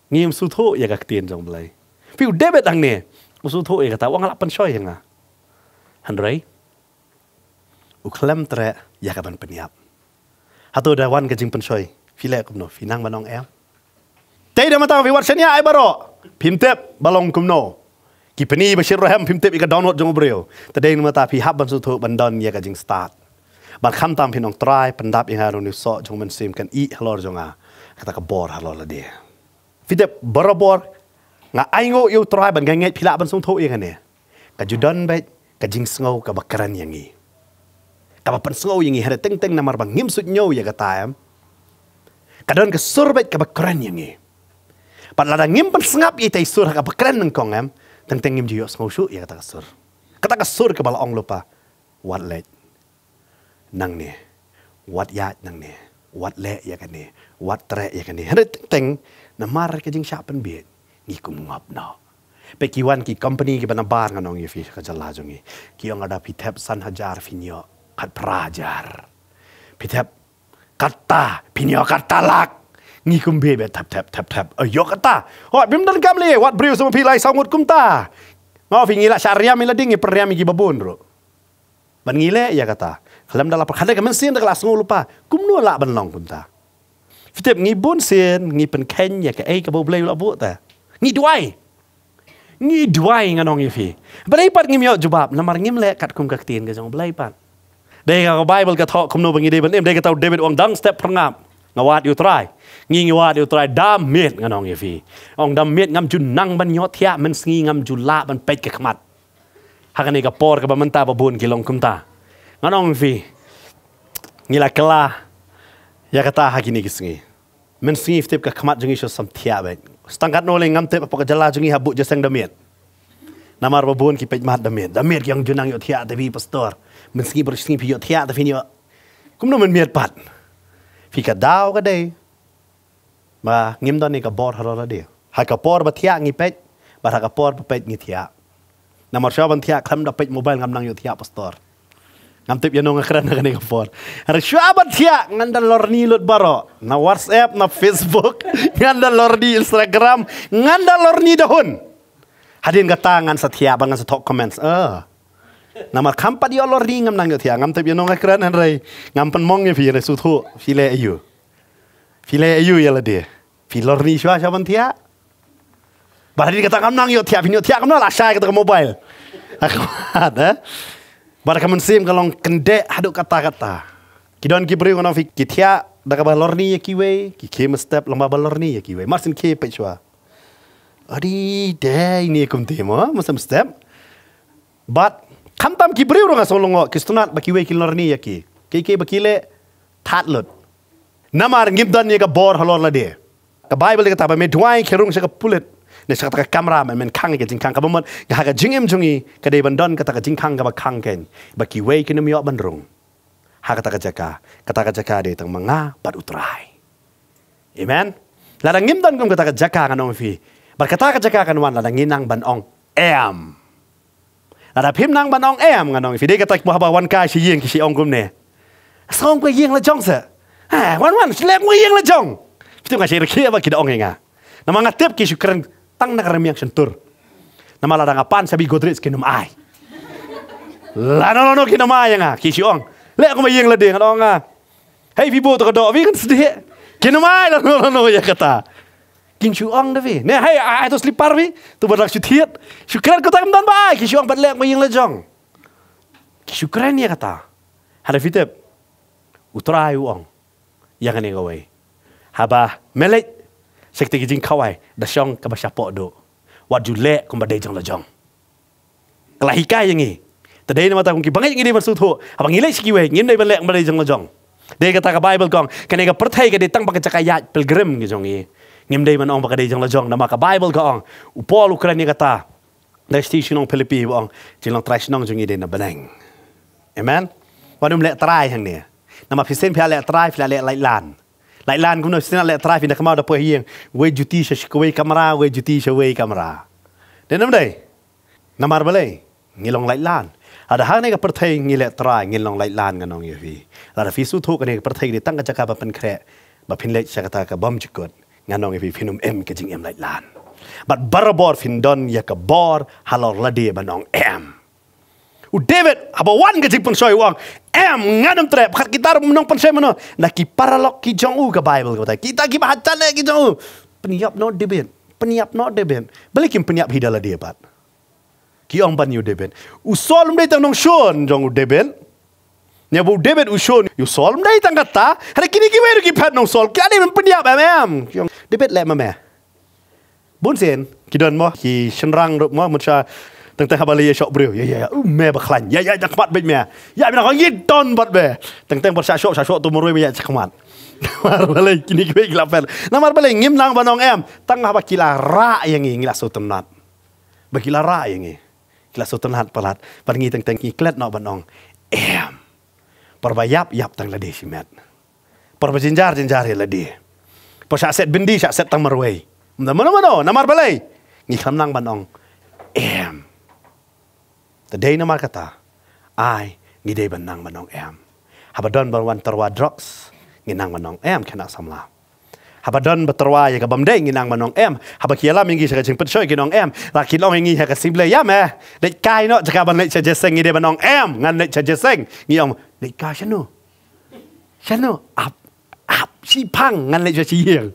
Ngi musu tho ya gak tien jong belai. Pi day betang ni musu tho ya gak tau ngalap pen shoy yang ah. Uklem tre ya gak peniap. Atau Hatu dah wan kejing pen shoy. File kumno finang banong el. Tei dah matang viewer ni ay baro. Pimtep balong kumno. Kipeni bashir rahem pimtep ika download jong brio. Tadi ni mata pi hab ban su ya gak start. บัดคําตามพี่น้องตรายปันดับยังไงรนิสอจงมันซีมกันอีฮลอร์จงอาคตะกบอร์ฮลอร์ละเดียฟิเดบรบอร์งาไอโงอยู่ตรายบันไงเงพิละบันสงทเองเนี่ยกะจุดันไปกะจิงสงอกะบักรันยังงี้กะบักรันสงอยังงี้ฮะเต็งเต็งนมารบังงิมสุดโยยกะตายมกะดันกะสุรไปกะบักรันยังงี้ปัดละดังงิมปันสงับยี่ไตสุรกะบักรันนังกองเอ็มเต็งเต็งงิมจิโยสงอชุยกะตะกะสุรกะบักรองลุปะวัดเล็ดนังเนี่ยวัดยาดนังเนี่ยวัดแหละยากันเนี่ยวัดแตรยากันเนี่ยฮันเต็งน้ำมาร์กจิงชาเป็นเบียดนี่กุมงับเนาะเป็กี่วันกี่คอมพานีกี่บันบาร์กันน้องยูฟิชก็จะลาจงงี้กี่องค์ดาพิเทปสันฮจาร์ฟินโยขัดพระจาร์พิเทปกัตตาพินโยกัตตาลักนี่กุมเบียดแทบแทบแทบเออโยกัตตาหอดบิมดันกำลีวัดบริวสมพิไลสังหุดกุมตามาฟิงีละชาเรียมิละดิ้งีเปรียมิกีบบุนรุบันงีเละยากัตตาขลำดาลาประคันได้กับมันเสียนตะลาสงูลุปากุมนัวละบันลองคุณตาฟิเต็มงีบุญเสียนงีเป็นแค้นอยากกับไอ้กับโบเบลละบุแต่งีด้วยงี้ด้วยงานองยี่ฟีบลายปัดงี้มีอจุบับนำมางิมเละกัดคุมกักเตียนกับจงบลายปัดได้กับไบเบิลกับท่อคุมโนบังยี่เดบันเอ็มได้กับเต้าเดวิดองดังสเต็ปพระงามงวาดอยู่ตรายงี้งวาดอยู่ตรายดามเมดงานองยี่ฟีองดามเมดงำจุนนั่งบันยอดเทียมันสงีงำจุนละมันเป็ดกับขมัดหากันนี่กับปอร์กับบัมตาบบุญกิลองคุมตา Nganong fi ngila kala ya kata hakini kisngi. Men sngi ftep ka khamat jungi sho sam thia ba. Stangkat no leng ngamte pa pokajala jungi habu jeseng damiet. Namar babun ki pej mahat damiet. Damiet ki ang junang yo thia tevi pastor. Men sngi bur sngi yo thia tevi ni. Kum no men miet pat. Fi ka dao ka dei. Ma ngim don ni ka bor harara dei. Ha ka por ba thia ngi pej. Ba ha ka por pa pej ngi thia. Namar shaban thia kham da pej mobile ngam nang yo thia pastor. Ngantip ya nong kerana nak nengah for. Hari syabat ya ngandal lor ni lut baro. Na WhatsApp, na Facebook, ngandal lor ni Instagram, ngandal lor ni dahun. Hadin kata ngan setia bangan setok comments. Eh, nama kampat ya lor ni ngam nang setia. Ngam ya nong akhirnya nang rei. ngam mong ya fi rei sutu fi le ayu. Fi le ayu ya dia, Fi lor ni syabat syabat tia. Bahadin kata ngam nang yo tia. Fi nyo tia ngam nang lah syai kata mobile. Akhwat, eh. Barak mensim galong kende haduk kata-kata. Kidon ki beri ngono fik kitia da ka balor ni ki ya we, ki ke mestep lomba balor ni ya ki we. Masin ke pechwa. Adi de ini kum tema, masa mestep. Bat kantam ki beri urang asong longo ki stunat ba ki we ki lor ni ya ki. Ki ke bakile tatlut. Namar ngibdan ni ka bor halor la de. Ka bible ka ta ba me dwai kerung se ka pulet ne sa kamera, men men khang ge jing khang ka bomot ya ha ga jing em jungi Kadai dei bandon ka ta ga jing khang ga ba khang ken ba ki wei ke nem yo ban rung ha ka ta ga jaka ka jaka de tang manga ba du trai amen la ra ngim don kum ka ta ga jaka ka fi Bar ka ta ga jaka ka nwan la ra ngin nang ban ong am la nang bandong ong am ga fi de ka ta ba wan kai shi yeng ki shi kum ne song ko yeng la jong se eh, wan wan shi le ngui yeng la jong ki tu ka shi ri ki ba ki da ong nga na manga tang nak karamihan yang sentur, nama lada apan, sabi Godrits, kinumay. Lano lano kinumay nga, Le aku ako lede lading, ano ah. Hey, bibo, toko doa, wikan sedih. Kinumay lano lano ya kata. Kinsiyong na vi. Ne, hey, itu slipar vi. Tu barang syutiyat. Syukran ko takam dan ba, kisiyong, but lek mayiang lejong. Kisiyukran ya kata. Hada fitip. Utrai uang. Yang ini gawai. Habah, sekte gijing kawai da shong ka ba do wat ju le kum ba de jong la jong kelahi ka yang ni tadai mata kung ki bangai ngi ba su tho abang ile siki we ngin dai ba le ba de jong la jong de kata ka bible kong kene ka perthai ka de tang ba ka chakaya pilgrim ngi jong ni ngim dai man ong ba ka de jong la jong na ma ka bible ka ong u paul u krani kata da sti shi nong pilipi ba ong ti lang trai shi nong jong ni de na baneng amen wa num le trai hang ni na ma phisen phya le trai phya le lai lan like lai like lan kuno sina le trafi na kamau da po hieng we juti sha shik we kamera we juti sha we kamera de nam dai namar bale ngilong lai lan ada ha ne ka prathai ngile tra ngilong lai lan ngano ye vi la da fi su thu ka ne prathai ni tang ka chaka ba pen khre ba phin le cha ka ta ka bom chikot ngano ye vi phinum em ke jing em lai lan but barabor findon ya ka bor halor ladie banong em U David, apa wan kecik pun soi wang. Em, nganam trap Kat kita harus menang pun soi mana. Nah, ki paralok ki jong ke Bible. Kata. Kita ki baca le eh, ki jong u. Peniap no David. Peniap no David. Balik yang peniap hidalah dia, Pat. Ki ong ban yu David. U solm day tang nong shun jong u David. Nya bu David u shun. U solm day tang kata. Hari kini ki wairu ki pat nong sol. Kya ni peniap em, em. David le mame. Eh. Bun sen. Ki don mo. Ki shenrang rup mo. Mucha. ตั้งแต่ฮาบาลีชอบเรียวใหญ่ๆแม่บักหลั่นใหญ่ๆจักรมัดเป็นแม่ยายเป็นคนยิ่งต้นบัดแม่ตั้งแต่บัดชาชอบชาชอบตัวมรวยไม่ใหญ่จักรมัดมาเลยกินอีกไปอีกลับแฟนน้ำมันไปเลยงิ้มนางบานองแอมตั้งฮาบากีฬาระอย่างงี้กีฬาสุตมนัดบักีฬาระอย่างงี้กีฬาสุตมนัดประหลัดบันงี้ตั้งแต่กี่เคล็ดนอบานองแอมปรบยับยับตั้งละดีชิแมทปรบจินจาร์จินจาร์เฮละดีพอชาเซตบินดีชาเซตตั้งมรวยมันมันมันโอ้น้ำมันไปเลยงี้คำนางบานองแอม the day na makata ai ni dei banang manong em haba don ban wan tarwa drugs nang manong em kena samla haba don betarwa ya gabam dei nginang manong em haba kiala mingi sa kaching pet shoy nginong em la kilong ngi ha ka simple ya me eh. de kai no jaka ban le cha je seng ni dei manong em ngan le cha je seng ngi om de ka shanu shanu ap ap si pang ngan le cha si yel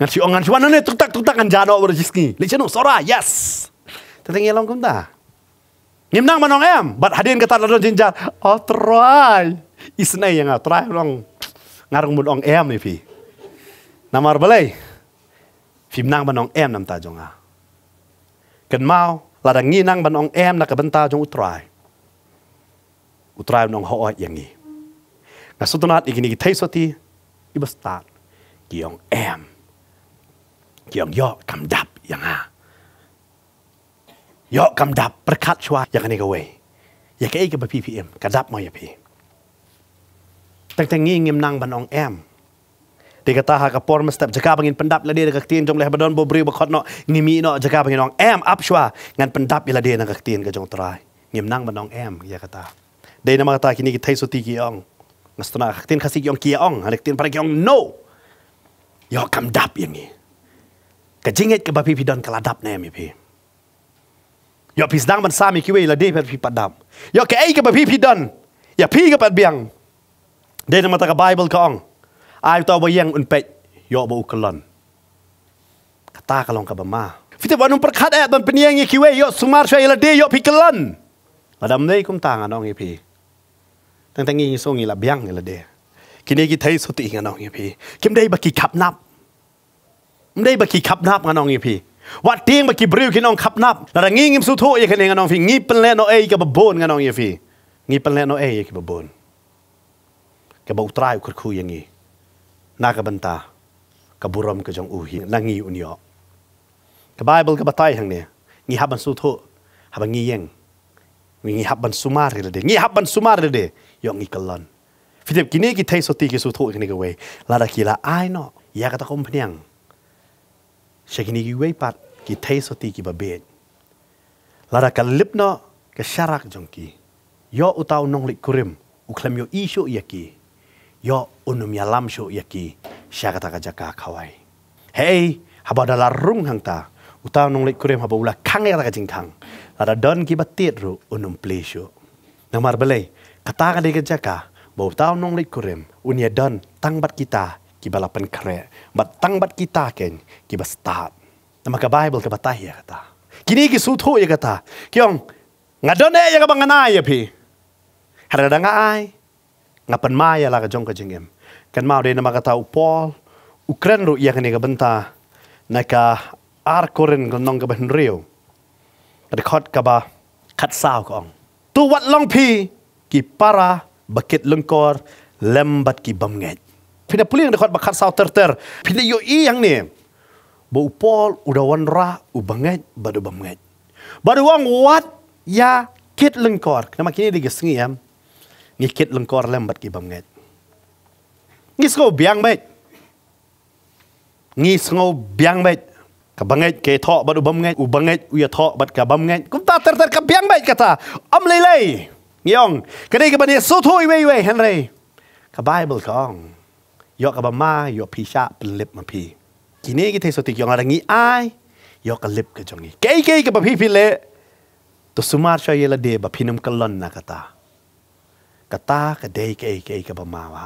ngan si ongan si wanane tuk tak tuk tak ngan jano berjiski le shanu sora yes tetengi long kum dah Ngimnang manong em. bat hadin kita lalu jinjar. I'll oh, try. Isnay yang ah, try. Lang ngarung mudong em ni pi. Namar balay. Fimnang manong em nam ta jonga. Ah. Ken mau ladang nginang manong em nak benta jong utrai. Utrai nong hoat yang ni. Nga sutunat ikini kitay soti. Ibas tat. Giyong em. Giyong yo kamdap yang ha. ย่อกำดับประคัตชวาอย่างนี้ก็เวอย่างไอ้กับพีพีเอ็มกระดับมอยพีตั้งแต่งี้เงียมนางบันองแอมเด็กตาหากระปอร์มาสเต็ปจะกล้าไปเงินปันดับละเดียกักตีนจงเลยบดอนบบรีบขอดเนาะงียมีเนาะจะกล้าไปเงินองแอมอัพชวางานปันดับีละเดียกักตีนก็จงตรายเงียมนางบันองแอมอย่ากตาเดินั้นมากตาคินี้กิไทยสุติกี่องนักสนากักเตียนขสิกิ่องกี่องอะไรกตียนพระกิ่องโนย่อกำดับอย่างนี้กระจิงเงิดกับพีพีดอนกระดับแน่ไหมพี่อย่าพิสดังมันซามีคิวเวยละเดนพี่ปัดดำอย่าแกเอ้กับพี่พี่ดันอย่าพี่กับปัดเบียง เดินมาตะกับไบเบิลกอง อายตัวบยังอุนเปย์ย่อบอุกลอนกตากลองกับมาฟิตวันนุ่มประคัดแอบมันเป็นยังไงคิวเวยย่อสมาร์ชัยละเดยีย่อพี่กลันระดมเลยคุ้มต่างกันน้องเอพี่ตั้งแต่งี้ส่งงี้ละเบียงละเดย์กินได้กี่เทสติกันน้องไอพี่กินได้บักกี่ขับนับไม่ได้บักกี่ขับนับกันน้องไอพีวัดเตียงมากิบริวกินองขับนับแล้วงี้งิมสุโทยังกันเองกันน้องฟีงี้เป็นแลนอเอกับบบนกันน้องยังฟีงี้เป็นแลนอเอกับบนกับอุตรายคุรคุยยังงี้นากับบันตากับบุรมกับจงอูฮีนางี้อุนยอกับไบเบิลกับบัตไยทางเนี่ยงี้ฮับบันสุโทฮับบันงี้ยังงี้ฮับบันสุมาเรเดงี้ฮับบันสุมาเรเดยองงี้กัลลันฟิเดบกินีกิเทสติกิสุโทกันนี่กันเว้ลาดกีลาไอเนาะยากตะคมเพียง shakini gi wei pat ki thai so ti ki ba be la ra ka utau nong kurim u klem yo isho ya unum ya lam sho jaka khawai hey haba da la rung utau nong kurim haba ula khang ya ka jing khang la ra unum ple sho namar belai kata ka de ka jaka kurim unia don tang kita kita lapan kere. Bat bat kita ken, kita start. Nama ke Bible ke batai ya kata. Kini kita sutho ya kata. Kiong, ngadone ya ke bangganai ya pi. Hari ada ngai, ngapan maya ya laga jong kejengem. Ken mau deh nama kata Paul, Ukren ru ya kene ke benta, naka arkoren gunong ke benda rio. Rekod ke bah, kat sao kong. Tu wat long pi, ki para bakit lengkor lembat ki bamget pina puling dekat bakar sau terter. Pina yo i yang ni. Bo upol udah wan ra u banget badu banget. Badu wang wat ya kit lengkor. Nama kini di gesengi ya. Ni kit lengkor lembat ki banget. Ni sko biang baik. Ni sko biang baik. Ka banget ke thok badu banget u banget u ya thok bad ka banget. Kum ta ter ter ka biang baik kata. Am lei lei. Ngiong. Kedai ke bani su thui wei wei Henry. Ka Bible kong. ยกับมาโยพีชาเป็นลิบมาพีกินี้กิเทศติกยองอะไรงี้อายยกกับลิบกับจงงี้เก๋เก๋กับพีพีเลตุสมาร์ชอยเยลเดบพินุมกัลลันนะกตากตากเดย์เก๋เก๋กับมาวา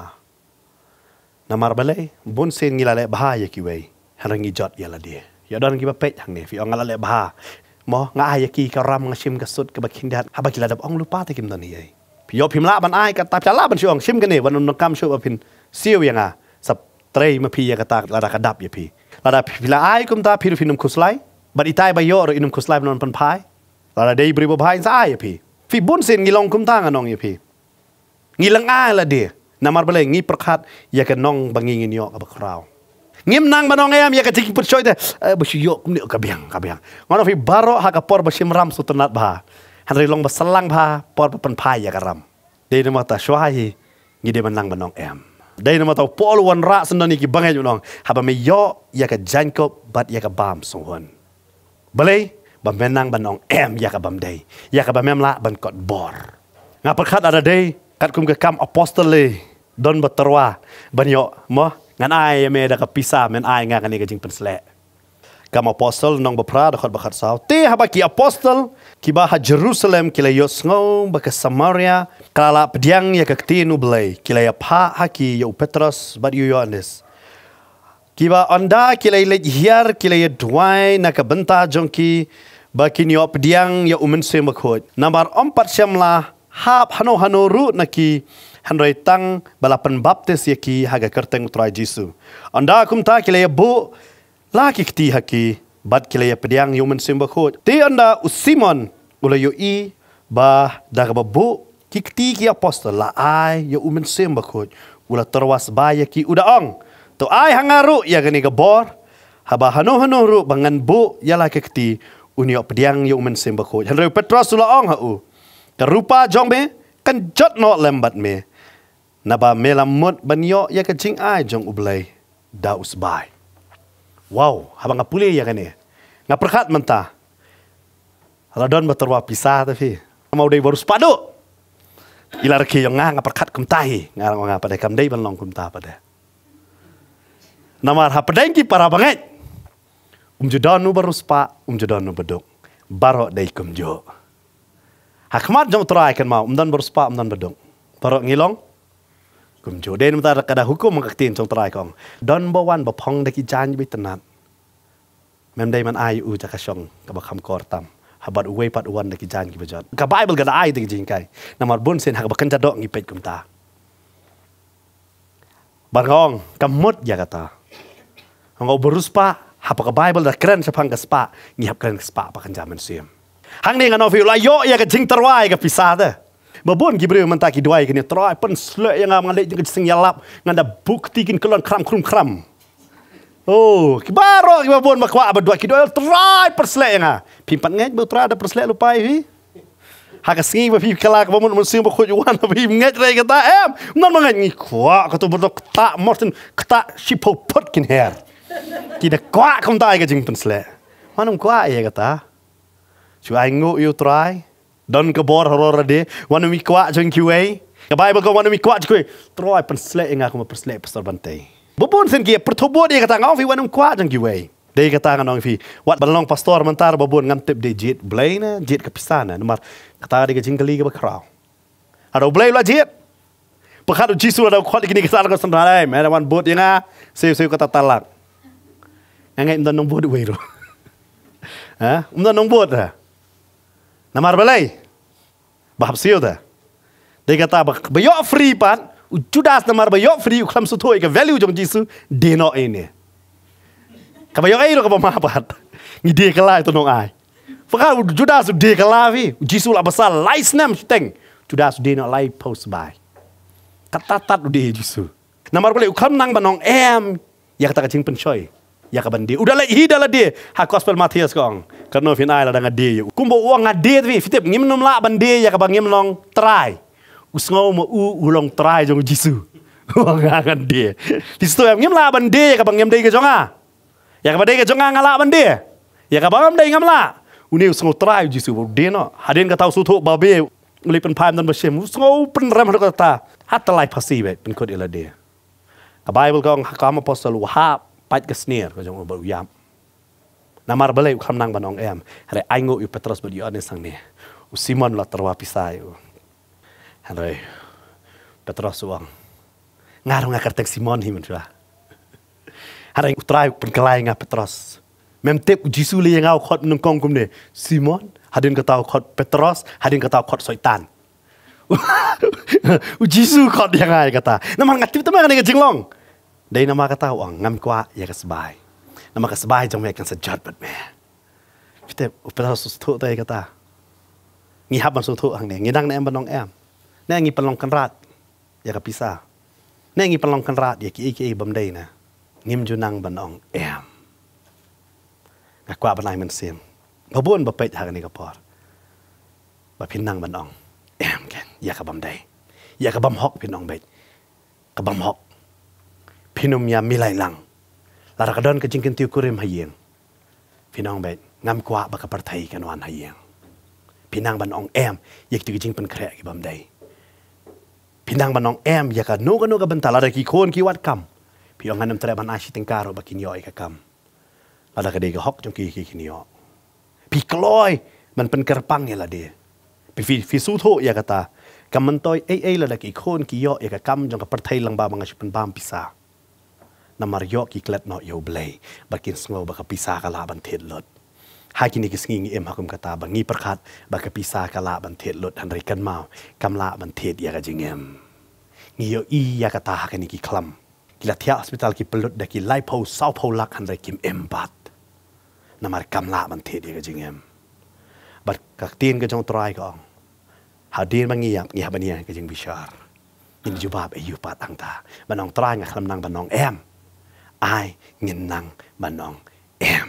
นามาร์เบเลบุนเซนกิลาเลบ้ายกิเวฮารังิจอดเยลเดียยอดันกิบเป็ดหังเนฟิองละเลบ้ามองอายกีกับรำงชิมกับสุดกับบักินดัดฮับกิลาดับองลูปาตะกิมตันี้พี่ยอพิมละบันไอกตาจะละบันช่วงชิมกันเนี่ยวันนกรรมช่วยพินเซียวยังอ่ะสับเตรมาพี่ยากตาระดับกระดับยพี่ระดับพิละไอคุมตาพี่พินมคุสไลบัดอิตายบยอรอินมคุสไลนอนพันพายระดับเดยบริบพายั้ายยพี่ฟีบุญสินงีลองคุมตางะน้องยพี่งีลังอายละเดียนามาร์เปลงีประคัดยากันน้องบังงีเงียอกับคราวงิมนางบันองเอ็มยากันทิ้งปุชช่วยต่เอบุชยกเนี่ยกับเบียงกับเบียงงั้นเราฟีบาร์อฮักกับปอร์บัชิมรัมสุตนัดบาันรีลงบัสลังพาปอดปันพายยากรรมเดนมาตาชวายงีเดมันนังบันนองแอมเดนมาตาปอลวันระสนนิกิบังเอยู่นองฮับมียอยากะจันกบบัดยากะบามสงวนบลบัมเมนังบันนองแอมยากะบัมเดยยากะบัมเมมละบันกอดบอร์งาประคัดอะไรเดกัดคุมกะคำอพอสเตลีดอนบัตรวาบันยอมะงันไอเมดะกะพิซาเมนไองากันนี่กะจิงเป็นสเล่ kam apostol nong ba pra da khot ba khat sao ki apostol ha, ha ki ba jerusalem ki le yos ngo ba samaria kala pediang ya ka ti nu blai ki la ya pha ha ki yo petros but you on this ki ba onda ki la lej hiar ki la ya dwai na ka banta jong ki ba ki ni op diang ya umen se ma khot number 4 sem la ha hano ru na ki tang balapan baptis ya ki ha ga kerteng trai jisu Anda kum ta ki la ya bu ลากิกตีฮักีบัดเกลียปเดียงยูมันซิมบะโคดเตอันดาอุซิมอนอุลยอีบาดากบบุกิกตีกีอพอสตละอายยูมันซิมบะโคดอุลตรวาสบายกีอุดาองตอายฮังารุยากนิกบอร์ฮบาฮานูฮานูรุบังันบุยาลากิกตีอุนยอปเดียงยูมันซิมบะโคดฮันเรปเทรสุลอองฮะอูกรูปาจองเมกันจดนอแลมบัดเมนบาเมลัมมดบันยอยากจิงอายจองอุบไลดาอุสบาย wow, apa nga pulih ya kan ya. Nga perkat mentah. Radon berterwa pisah tapi. Mau dia baru sepadu. Ila reki yang nga nga perkat kumtahi. Nga nga nga pada kam day banlong kumtah pada. Namar ha pedengki para bangit. Um jodoh nu baru sepa, um jodoh nu beduk. Baru day kumjo. hakmat kemar jom terakhir kan mau, um dan baru sepa, um beduk. Baru ngilong. กุมจูเดนมาตาะกระดาหุกุมมักตีนจงตรายกองดอนบวันบพองเด็กิจานยิบิตนัดแม่ได้มันอายอูจักกระชงกับคำกอร์ตัมฮับัดอวยปัดอวันเด็กิจานกิบจัดกับไบเบิลก็ได้อายได้จริงไก่นำมาบุญเซนหักบักกันจัดอกงิเป็ดกุมตาบังองกำมดยากตาองอบรุสปะฮับกับไบเบิลดดกเรนสบพังกับสปะงงีับเรนสปะปักกันจามันเสียมหังนี้กันเอาฟิวลายโยอยากจิงตรวายกับพิซาเด้บบนกิบเรื่องมันตากิดไว้กันเนี่ยตรอยเปิ้นเสลยังงามงานเล็กยังกิสิงยาลับงานดับบุกตีกินกลอนครัมครุมครัมโอ้กิบารอกิบบนมาควาบดวกิดไว้ตรอยเปิ้นเสลยังงาพิมพ์ปันเงยบุตรอยดับเปิ้นเสลยลูกไปวิหากสิ่งแบบพิคลากบมันมันซื้อมาคุยวันแบบพิมเงยอะไรกันตาเอ็มนั่นมันไงกว่าก็ตัวบุตรตามอร์ตินกตาชิปเอาพุทกินเฮียร์กินกว่าคำตายก็จึงเปิ้นเสลยมันมันกว่าเอ๋กันตาช่วยงูอยู่ตรอย Don ke bor horor de. Wan mi kwa chung QA. Ke bai ba ko wan mi kwa chku. Troi pen slek nga ko pen slek pastor bante. Bu bon sen ki per thobo de kata ngau fi wan kwa chung QA. De kata ngau fi. Wat balong pastor mentar ba bon ngam tip de jit blaine jit ke pisana. Nomar kata de ke jingkeli ke ba krau. Ado blai la jit. Pa kha do jisu ado kwa de ni kesa ko sen dai. Eh. Ma wan bot yang a. Sew sew kata talak. Ngai ndan nong bot we ro. Ha? Ndan nong bot ha. Na mar balai. Bahap siu dah. Dia kata, bayok free pan. judas na mar free, ukram sutu ika value jom jisu, dino ini. Kaba yok airo kaba mahapat. Ni dia kelah itu nong ai. Fakar judas dia kelah vi, jisu lah besar, lai senam syuteng. Judas dino lai post by. Katatat dia jisu. Na mar balai, ukram nang banong em, ya kata kencing pencoy. Ya kan bende. Udah lagi hidal lagi. Har kospel Matthias gong. Kerana fin ayah dengan dia. Kumbu uang ngadi tapi fitip ngim nom lah bende. Ya kan bangim long try. Usngau mau u ulong try jong jisu. Uang ngangan dia. Di situ yang ngim lah bende. Jeg kan bangim dia Ya Jeg kan bende kejonga ngalah bende. Jeg kan bangim dia ah? ya ah ngam lah, ya lah. Uni usngau try jisu. Dia no. Hadin katau sutu babi. Mulai pen paham dan bersih. Usngau pen ramah kata. Hatta pasi baik. Pen kod ila dia. Lah Bible gong. Hakam apostol. Wahab. ปัดกสเนียร์ก็จงอุบยามนามาร์เบเลอคำนางบานองแอมเรไอโงอยู่เปตรสบดีอันในสังเนียอุซิมอนลาตรวาพิสายอุเรเปตรสวงงารงาการแตงซิมอนหิมันจ้าอะไรอุตรายเป็นกลายงาเปตรสแม้เทพจิสูเลยังเอาคอดนงกองกุมเนซิมอนฮาดินก็ตาวคอดเปตรสฮาดินก็ตาวคอดซอยตันอุจิสูคอดยังไงก็ตานั่นมันงัดทิพย์ทำไมกันเองจิงลอง dari nama kata orang ngam kwa ya kasbai. Nama kasbai jom ya kan sejat bet me. Kita upela susu tu kata. Ngi haban susu hang ne, ngi dang ne em banong em. Ne ngi palong kan rat ya ka pisa. Ne ngi palong kan rat ya ki e ki e bam dei na. Ngim ju nang banong em. Ka kwa banai men sim. Ba bon ba pet hang ne ka por. Ba pin nang banong em ken ya ka bam dei. Ya ka bam hok pin nong bet. Ka bam hok พินุมยามิไลลังลารกระดอนกจิงกินติวคุริมหายงพี่น้องแบบงามกว่าบักกะปรไทยกันวันหายงพี่นางบันองแอมอยากติกจิงเป็นแครกิบําไดพี่นางบันองแอมอยากกะนูกะนูกะบันตาลารกิโคนกิวัดคำพี่องานนำแตรบันอาชิตังการบักินยอยกะคำลารกระดีกะฮอกจงกีกีกินยอพี่กลอยมันเป็นกระปังเนี่ยละเดียพี่ฟิสูโทอยากกะตากำมันต้อยเอ้ยเอ้ยละดักอีโคนกี่ยอเอกกรรมจังกับประเทศลังบาบางอาชีพเป็นบ้ามพิซานมารยกิเกล็ดนอยเบลบักินสงบักพิซากะลาบันเทลดหากินกิสงิงเอ็มฮักุมกตาบังงีประคัดบักพิซากะลาบันเทลดอันริกันมาวกำลาบันเทดยากะจิงเอ็มงีโยอียากะตาหากินกิคลัมกิลาเทียอสพิตาลกิปลดดักกิไลโพเศร้าโพลักอันริกิมเอ็มบัดนมารกำลาบันเทดยากะจิงเอ็มบักกักเตียนกะจงตรายกองหาเดียนบังงียับงีฮับเนียกะจิงบิชาร์อินจุบาบเอยุปัดอังตามันองตรายกะคลัมนางบันองแอม ai nhìn năng bà non em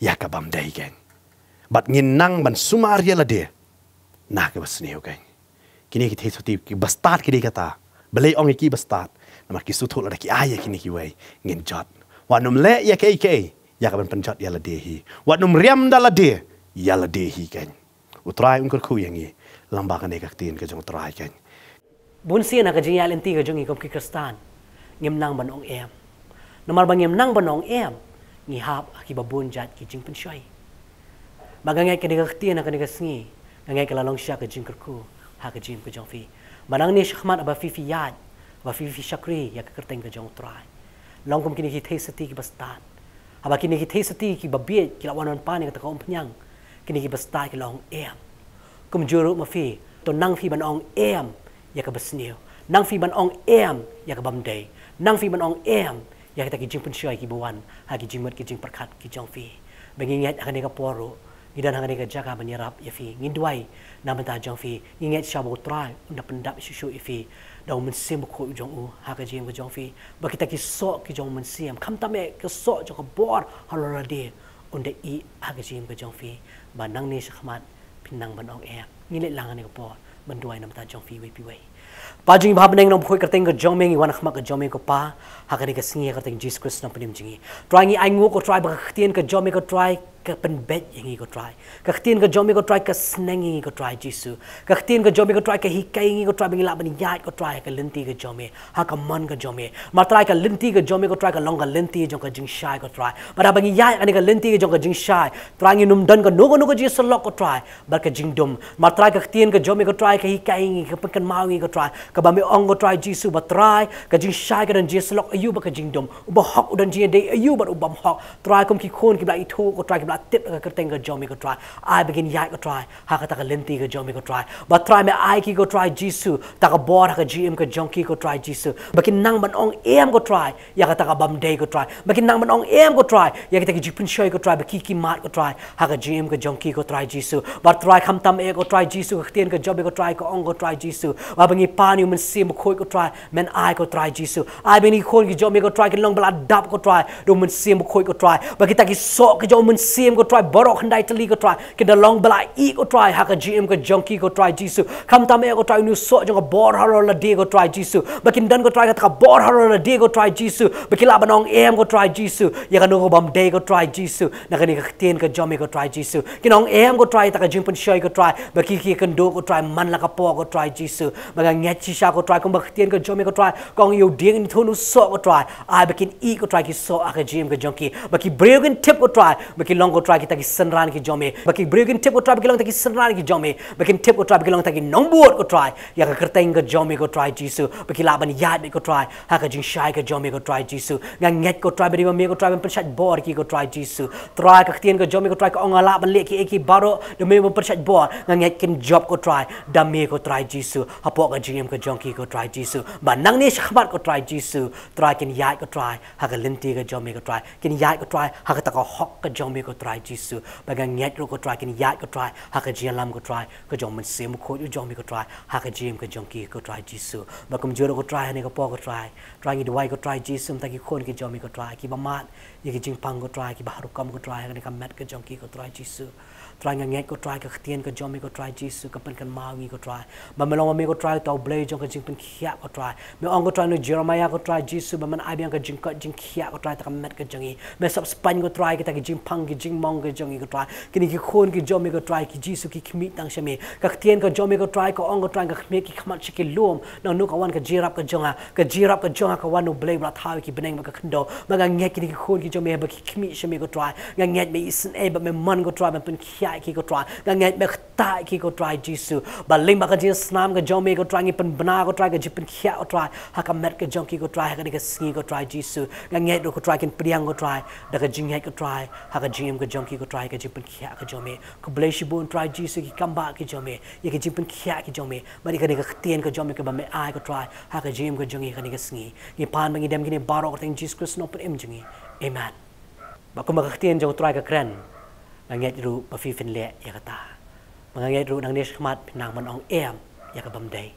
ya ka bam dai gen bat nhìn năng bà sumaria ya la dia na ka bas neo gen kini ki thai thoti ki bas tat ki ta bale ong ki bas tat na ma ki su thol la ki ai ya ki ni ki wei ngin jot wa num le ya ke ke ya ka ban pan jot ya la dia hi wa num riam da la dia ya la dia hi gen utrai ungkar khu yang ni lamba ka ne ka tin ka jong trai gen bun si na ka jing ya len ti ka jong ki kristan ngim nang ban ong em Nomor bangim nang benong em ngihap akibat bunjat kijing pencuai. Bagangnya kena kerti nak kena kesengi, ngangai kala long syak kijing kerku, hak kijing kujang fi. Manang ni syahmat abah fi fi yad, abah fi fi syakri ya kerteng kujang utrai. Long kum kini hitai seti kibastan, abah kini hitai seti kibabiet kila wanon pan yang takau penyang, kini kibastai kila long em. Kum juru mafi, to nang fi benong em ya kebesniu, nang fi benong em ya kebamdei, nang fi benong em yang kita kijing pun syai kibuan, ha kijing mat kijing perkat kijang fi. Mengingat akan ni kaporo, ngidan akan ni kajaka menyerap ya fi. Nginduai nama ta jang fi, ingat syabu trai unda pendap susu ya fi. Dau mensim buku ujang u, ha kajing ke jang fi. Bagi kita kisok kijong mensim, kam tamek kisok jang kebor halora dia. i ha kajing ke jang fi, banang ni sekhmat, pinang banong ea. Ya. Ngilet langan ni kaporo, menduai nama ta jang fi wipi wipi. Pajung ibab neng nom khui karteng ga jomeng iwan khma ga jomeng ko pa hakani ga singi karteng Jesus Christ nom pinim jingi. Try ngi aingu ko try ba khtien ka jomeng ko try ka pen bet yengi ko try ka khtin jomi ko try ka snengi ko try jisu ka khtin jomi ko try ka hikai ngi ko try bingi laban yat ko try ka linti ka jomi ha ka man ka jomi ma try ka linti ka jomi ko try ka longa linti jong ka jing shai ko try ma da bangi ane ani ka linti jong ka jing shai try ngi num dan ka no ko no ko jisu try Bar ka jing dum ma try ka khtin jomi ko try ka hikai ngi ka pen kan ma ngi try ka ba ong ko try jisu bar try ka jing shai ka dan jisu lok ayu bar ka jing dum u ba hok u dan jie ayu bar ubah ba hok try kum ki kibla itu bla try kibla tip ka kerteng ka jomi ko try i begin yak ko try ha ka ta ka linti ka jomi ko try ba try me i ki ko try jisu ta ka bor ka gm ka jonki ko try jisu ba kin nang ban ong em ko try ya ka ta ka bam day ko try ba kin nang ban ong em ko try ya ka ta ki jipun shoy ko try ba ki ki mat ko try ha ka gm ka jonki ko try jisu ba try kham tam e ko try jisu ka ten ka jobi ko try ko ong ko try jisu ba bangi pani um sim ko ko try men i ko try jisu i beni ko ki jomi ko try ki long bla dab ko try do men sim ko ko try ba ki ta ki so ki jomi CM ko try borok khandai tali ko try ke the long bla e ko try ha ka GM ko junkie ko try Jisu kam ta me ko try nu so jong bor haro la de ko try Jisu bakin dan ko try ka bor haro la de ko try Jisu bakila banong AM ko try Jisu ya ka nu ko bam de ko try Jisu na ka ni ka ten ka jomi e ko try Jisu ki nong AM ko try ta ka jimpun shoy ko try baki ki ken do ko try man la ka po ko try Jisu ba ga nge chi sha ko try ko ba ten ko jomi e ko try kong yu de ni thu nu so ko try ai bakin e ko try ki so a ka GM ko junkie baki brewin tip ko try baki long gelong ko trai kita ki senran ki jome baki breaking tip ko trai gelong ta ki senran ki jome baki tip ko trai gelong ta ki nombor ko trai ya ka kerteng ko jome ko trai jisu baki laban yad ko trai ha ka jing shai ko jome ko trai jisu ngang nget ko trai berima me ko trai pen chat bor ki ko trai jisu trai ka ktien ko jome ko trai ko ongala ban le ki eki baro de me pen chat bor ngang nget kin job ko trai da me ko trai jisu ha po ka jing ko jong ki ko trai jisu ba nang ni khabar ko trai jisu trai kin yad ko trai ha ka linti ko jome ko trai kin yad ko trai ha ka ta ko hok ko jome ko try Jesus ba gan nyet ro ko try kin yat ko try ha ka jia lam ko try ko jong men sim ko ju jong mi ko try ha ka jim ko jong ki ko try Jesus ba kum jero ko try ne ko po ko try try ni dwai ko try Jesus ta ki khon ki jong mi ko try ki ba mat yi jing pang ko try ki baharu kam ko try ni ka met ka jong ki ko try jisu try nga ngai go try ka khtien ka jomi go try jisu ka pen kan mawi ko try ba me long me ko try tau blay jong ka jing pen khia go try me ong ko try no jeremaya go try jisu ba man abian ka jing ka jing khia go try ta met ka jong yi me sab span ko try ki ta ki jing pang ki jing mong ka jong yi ko try ki ni ki khon ki jomi ko try ki jisu ki khmi tang shame ka khtien ka jomi ko try ko ong ko try ka khmi ki khmat chi ki lom no no ka wan ka jirap ka jong ka jirap ka jong ka wan no blay ra thaw ki beneng ka khndo ba ka ngai ki ni ki khon ki ki jo me ba ki kmi shi me go try nga nget me isn e ba me man go try ba pun kya ki go try nga nget me ta ki go try jisu ba le ma ka jin snam ga jo me go try ngi pun bna go try ga jipun kya go try ha ka mer ka jo ki go try ha ka ni ka sngi go try jisu nga nget go try kin priang go try da ka jin ha go try ha ka jim ga jo ki go try ga jipun kya ka jo me ko ble shi bun try jisu ki kam ba ki jo me ye ki jipun kya ki jo me ma ni ka ni ka tien ka jo me ka ba me ai go try ha ka jim ga jo ngi ka ni ka sngi ki pan ma ngi dem ki ni baro ka ting jisu kris no pun em jingi Amen. Bakum mga kaktiyan jang utray ka kren, nangyay dito pa fifin liya ya kata. Mga ngayay dito nang nish kamat, pinang man ang em, ya ka bamday.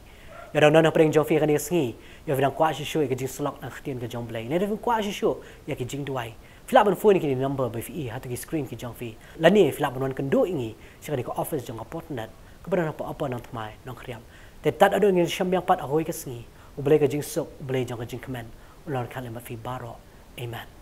Yaw daw na nang pareng jang fiya ka nis ngi, yaw vinang kwa si ya ka jing salok ng kaktiyan ka jang blay. Nandang kwa si siyo, ya ka jing duway. Filapan fuwin ki ni number ba fi i, hatu ki screen ki jang fi. Lani, filapan wan kendo ingi, siya ka ni ka office jang kapotnet, kapanan na apa nang tamay, nang kriyam. Tetat adu ngayon siyam biyang pat ahoy ka sngi, ubalay ka jing suk, ubalay jang ka jing kemen, ulang kalimat fi baro. Amen.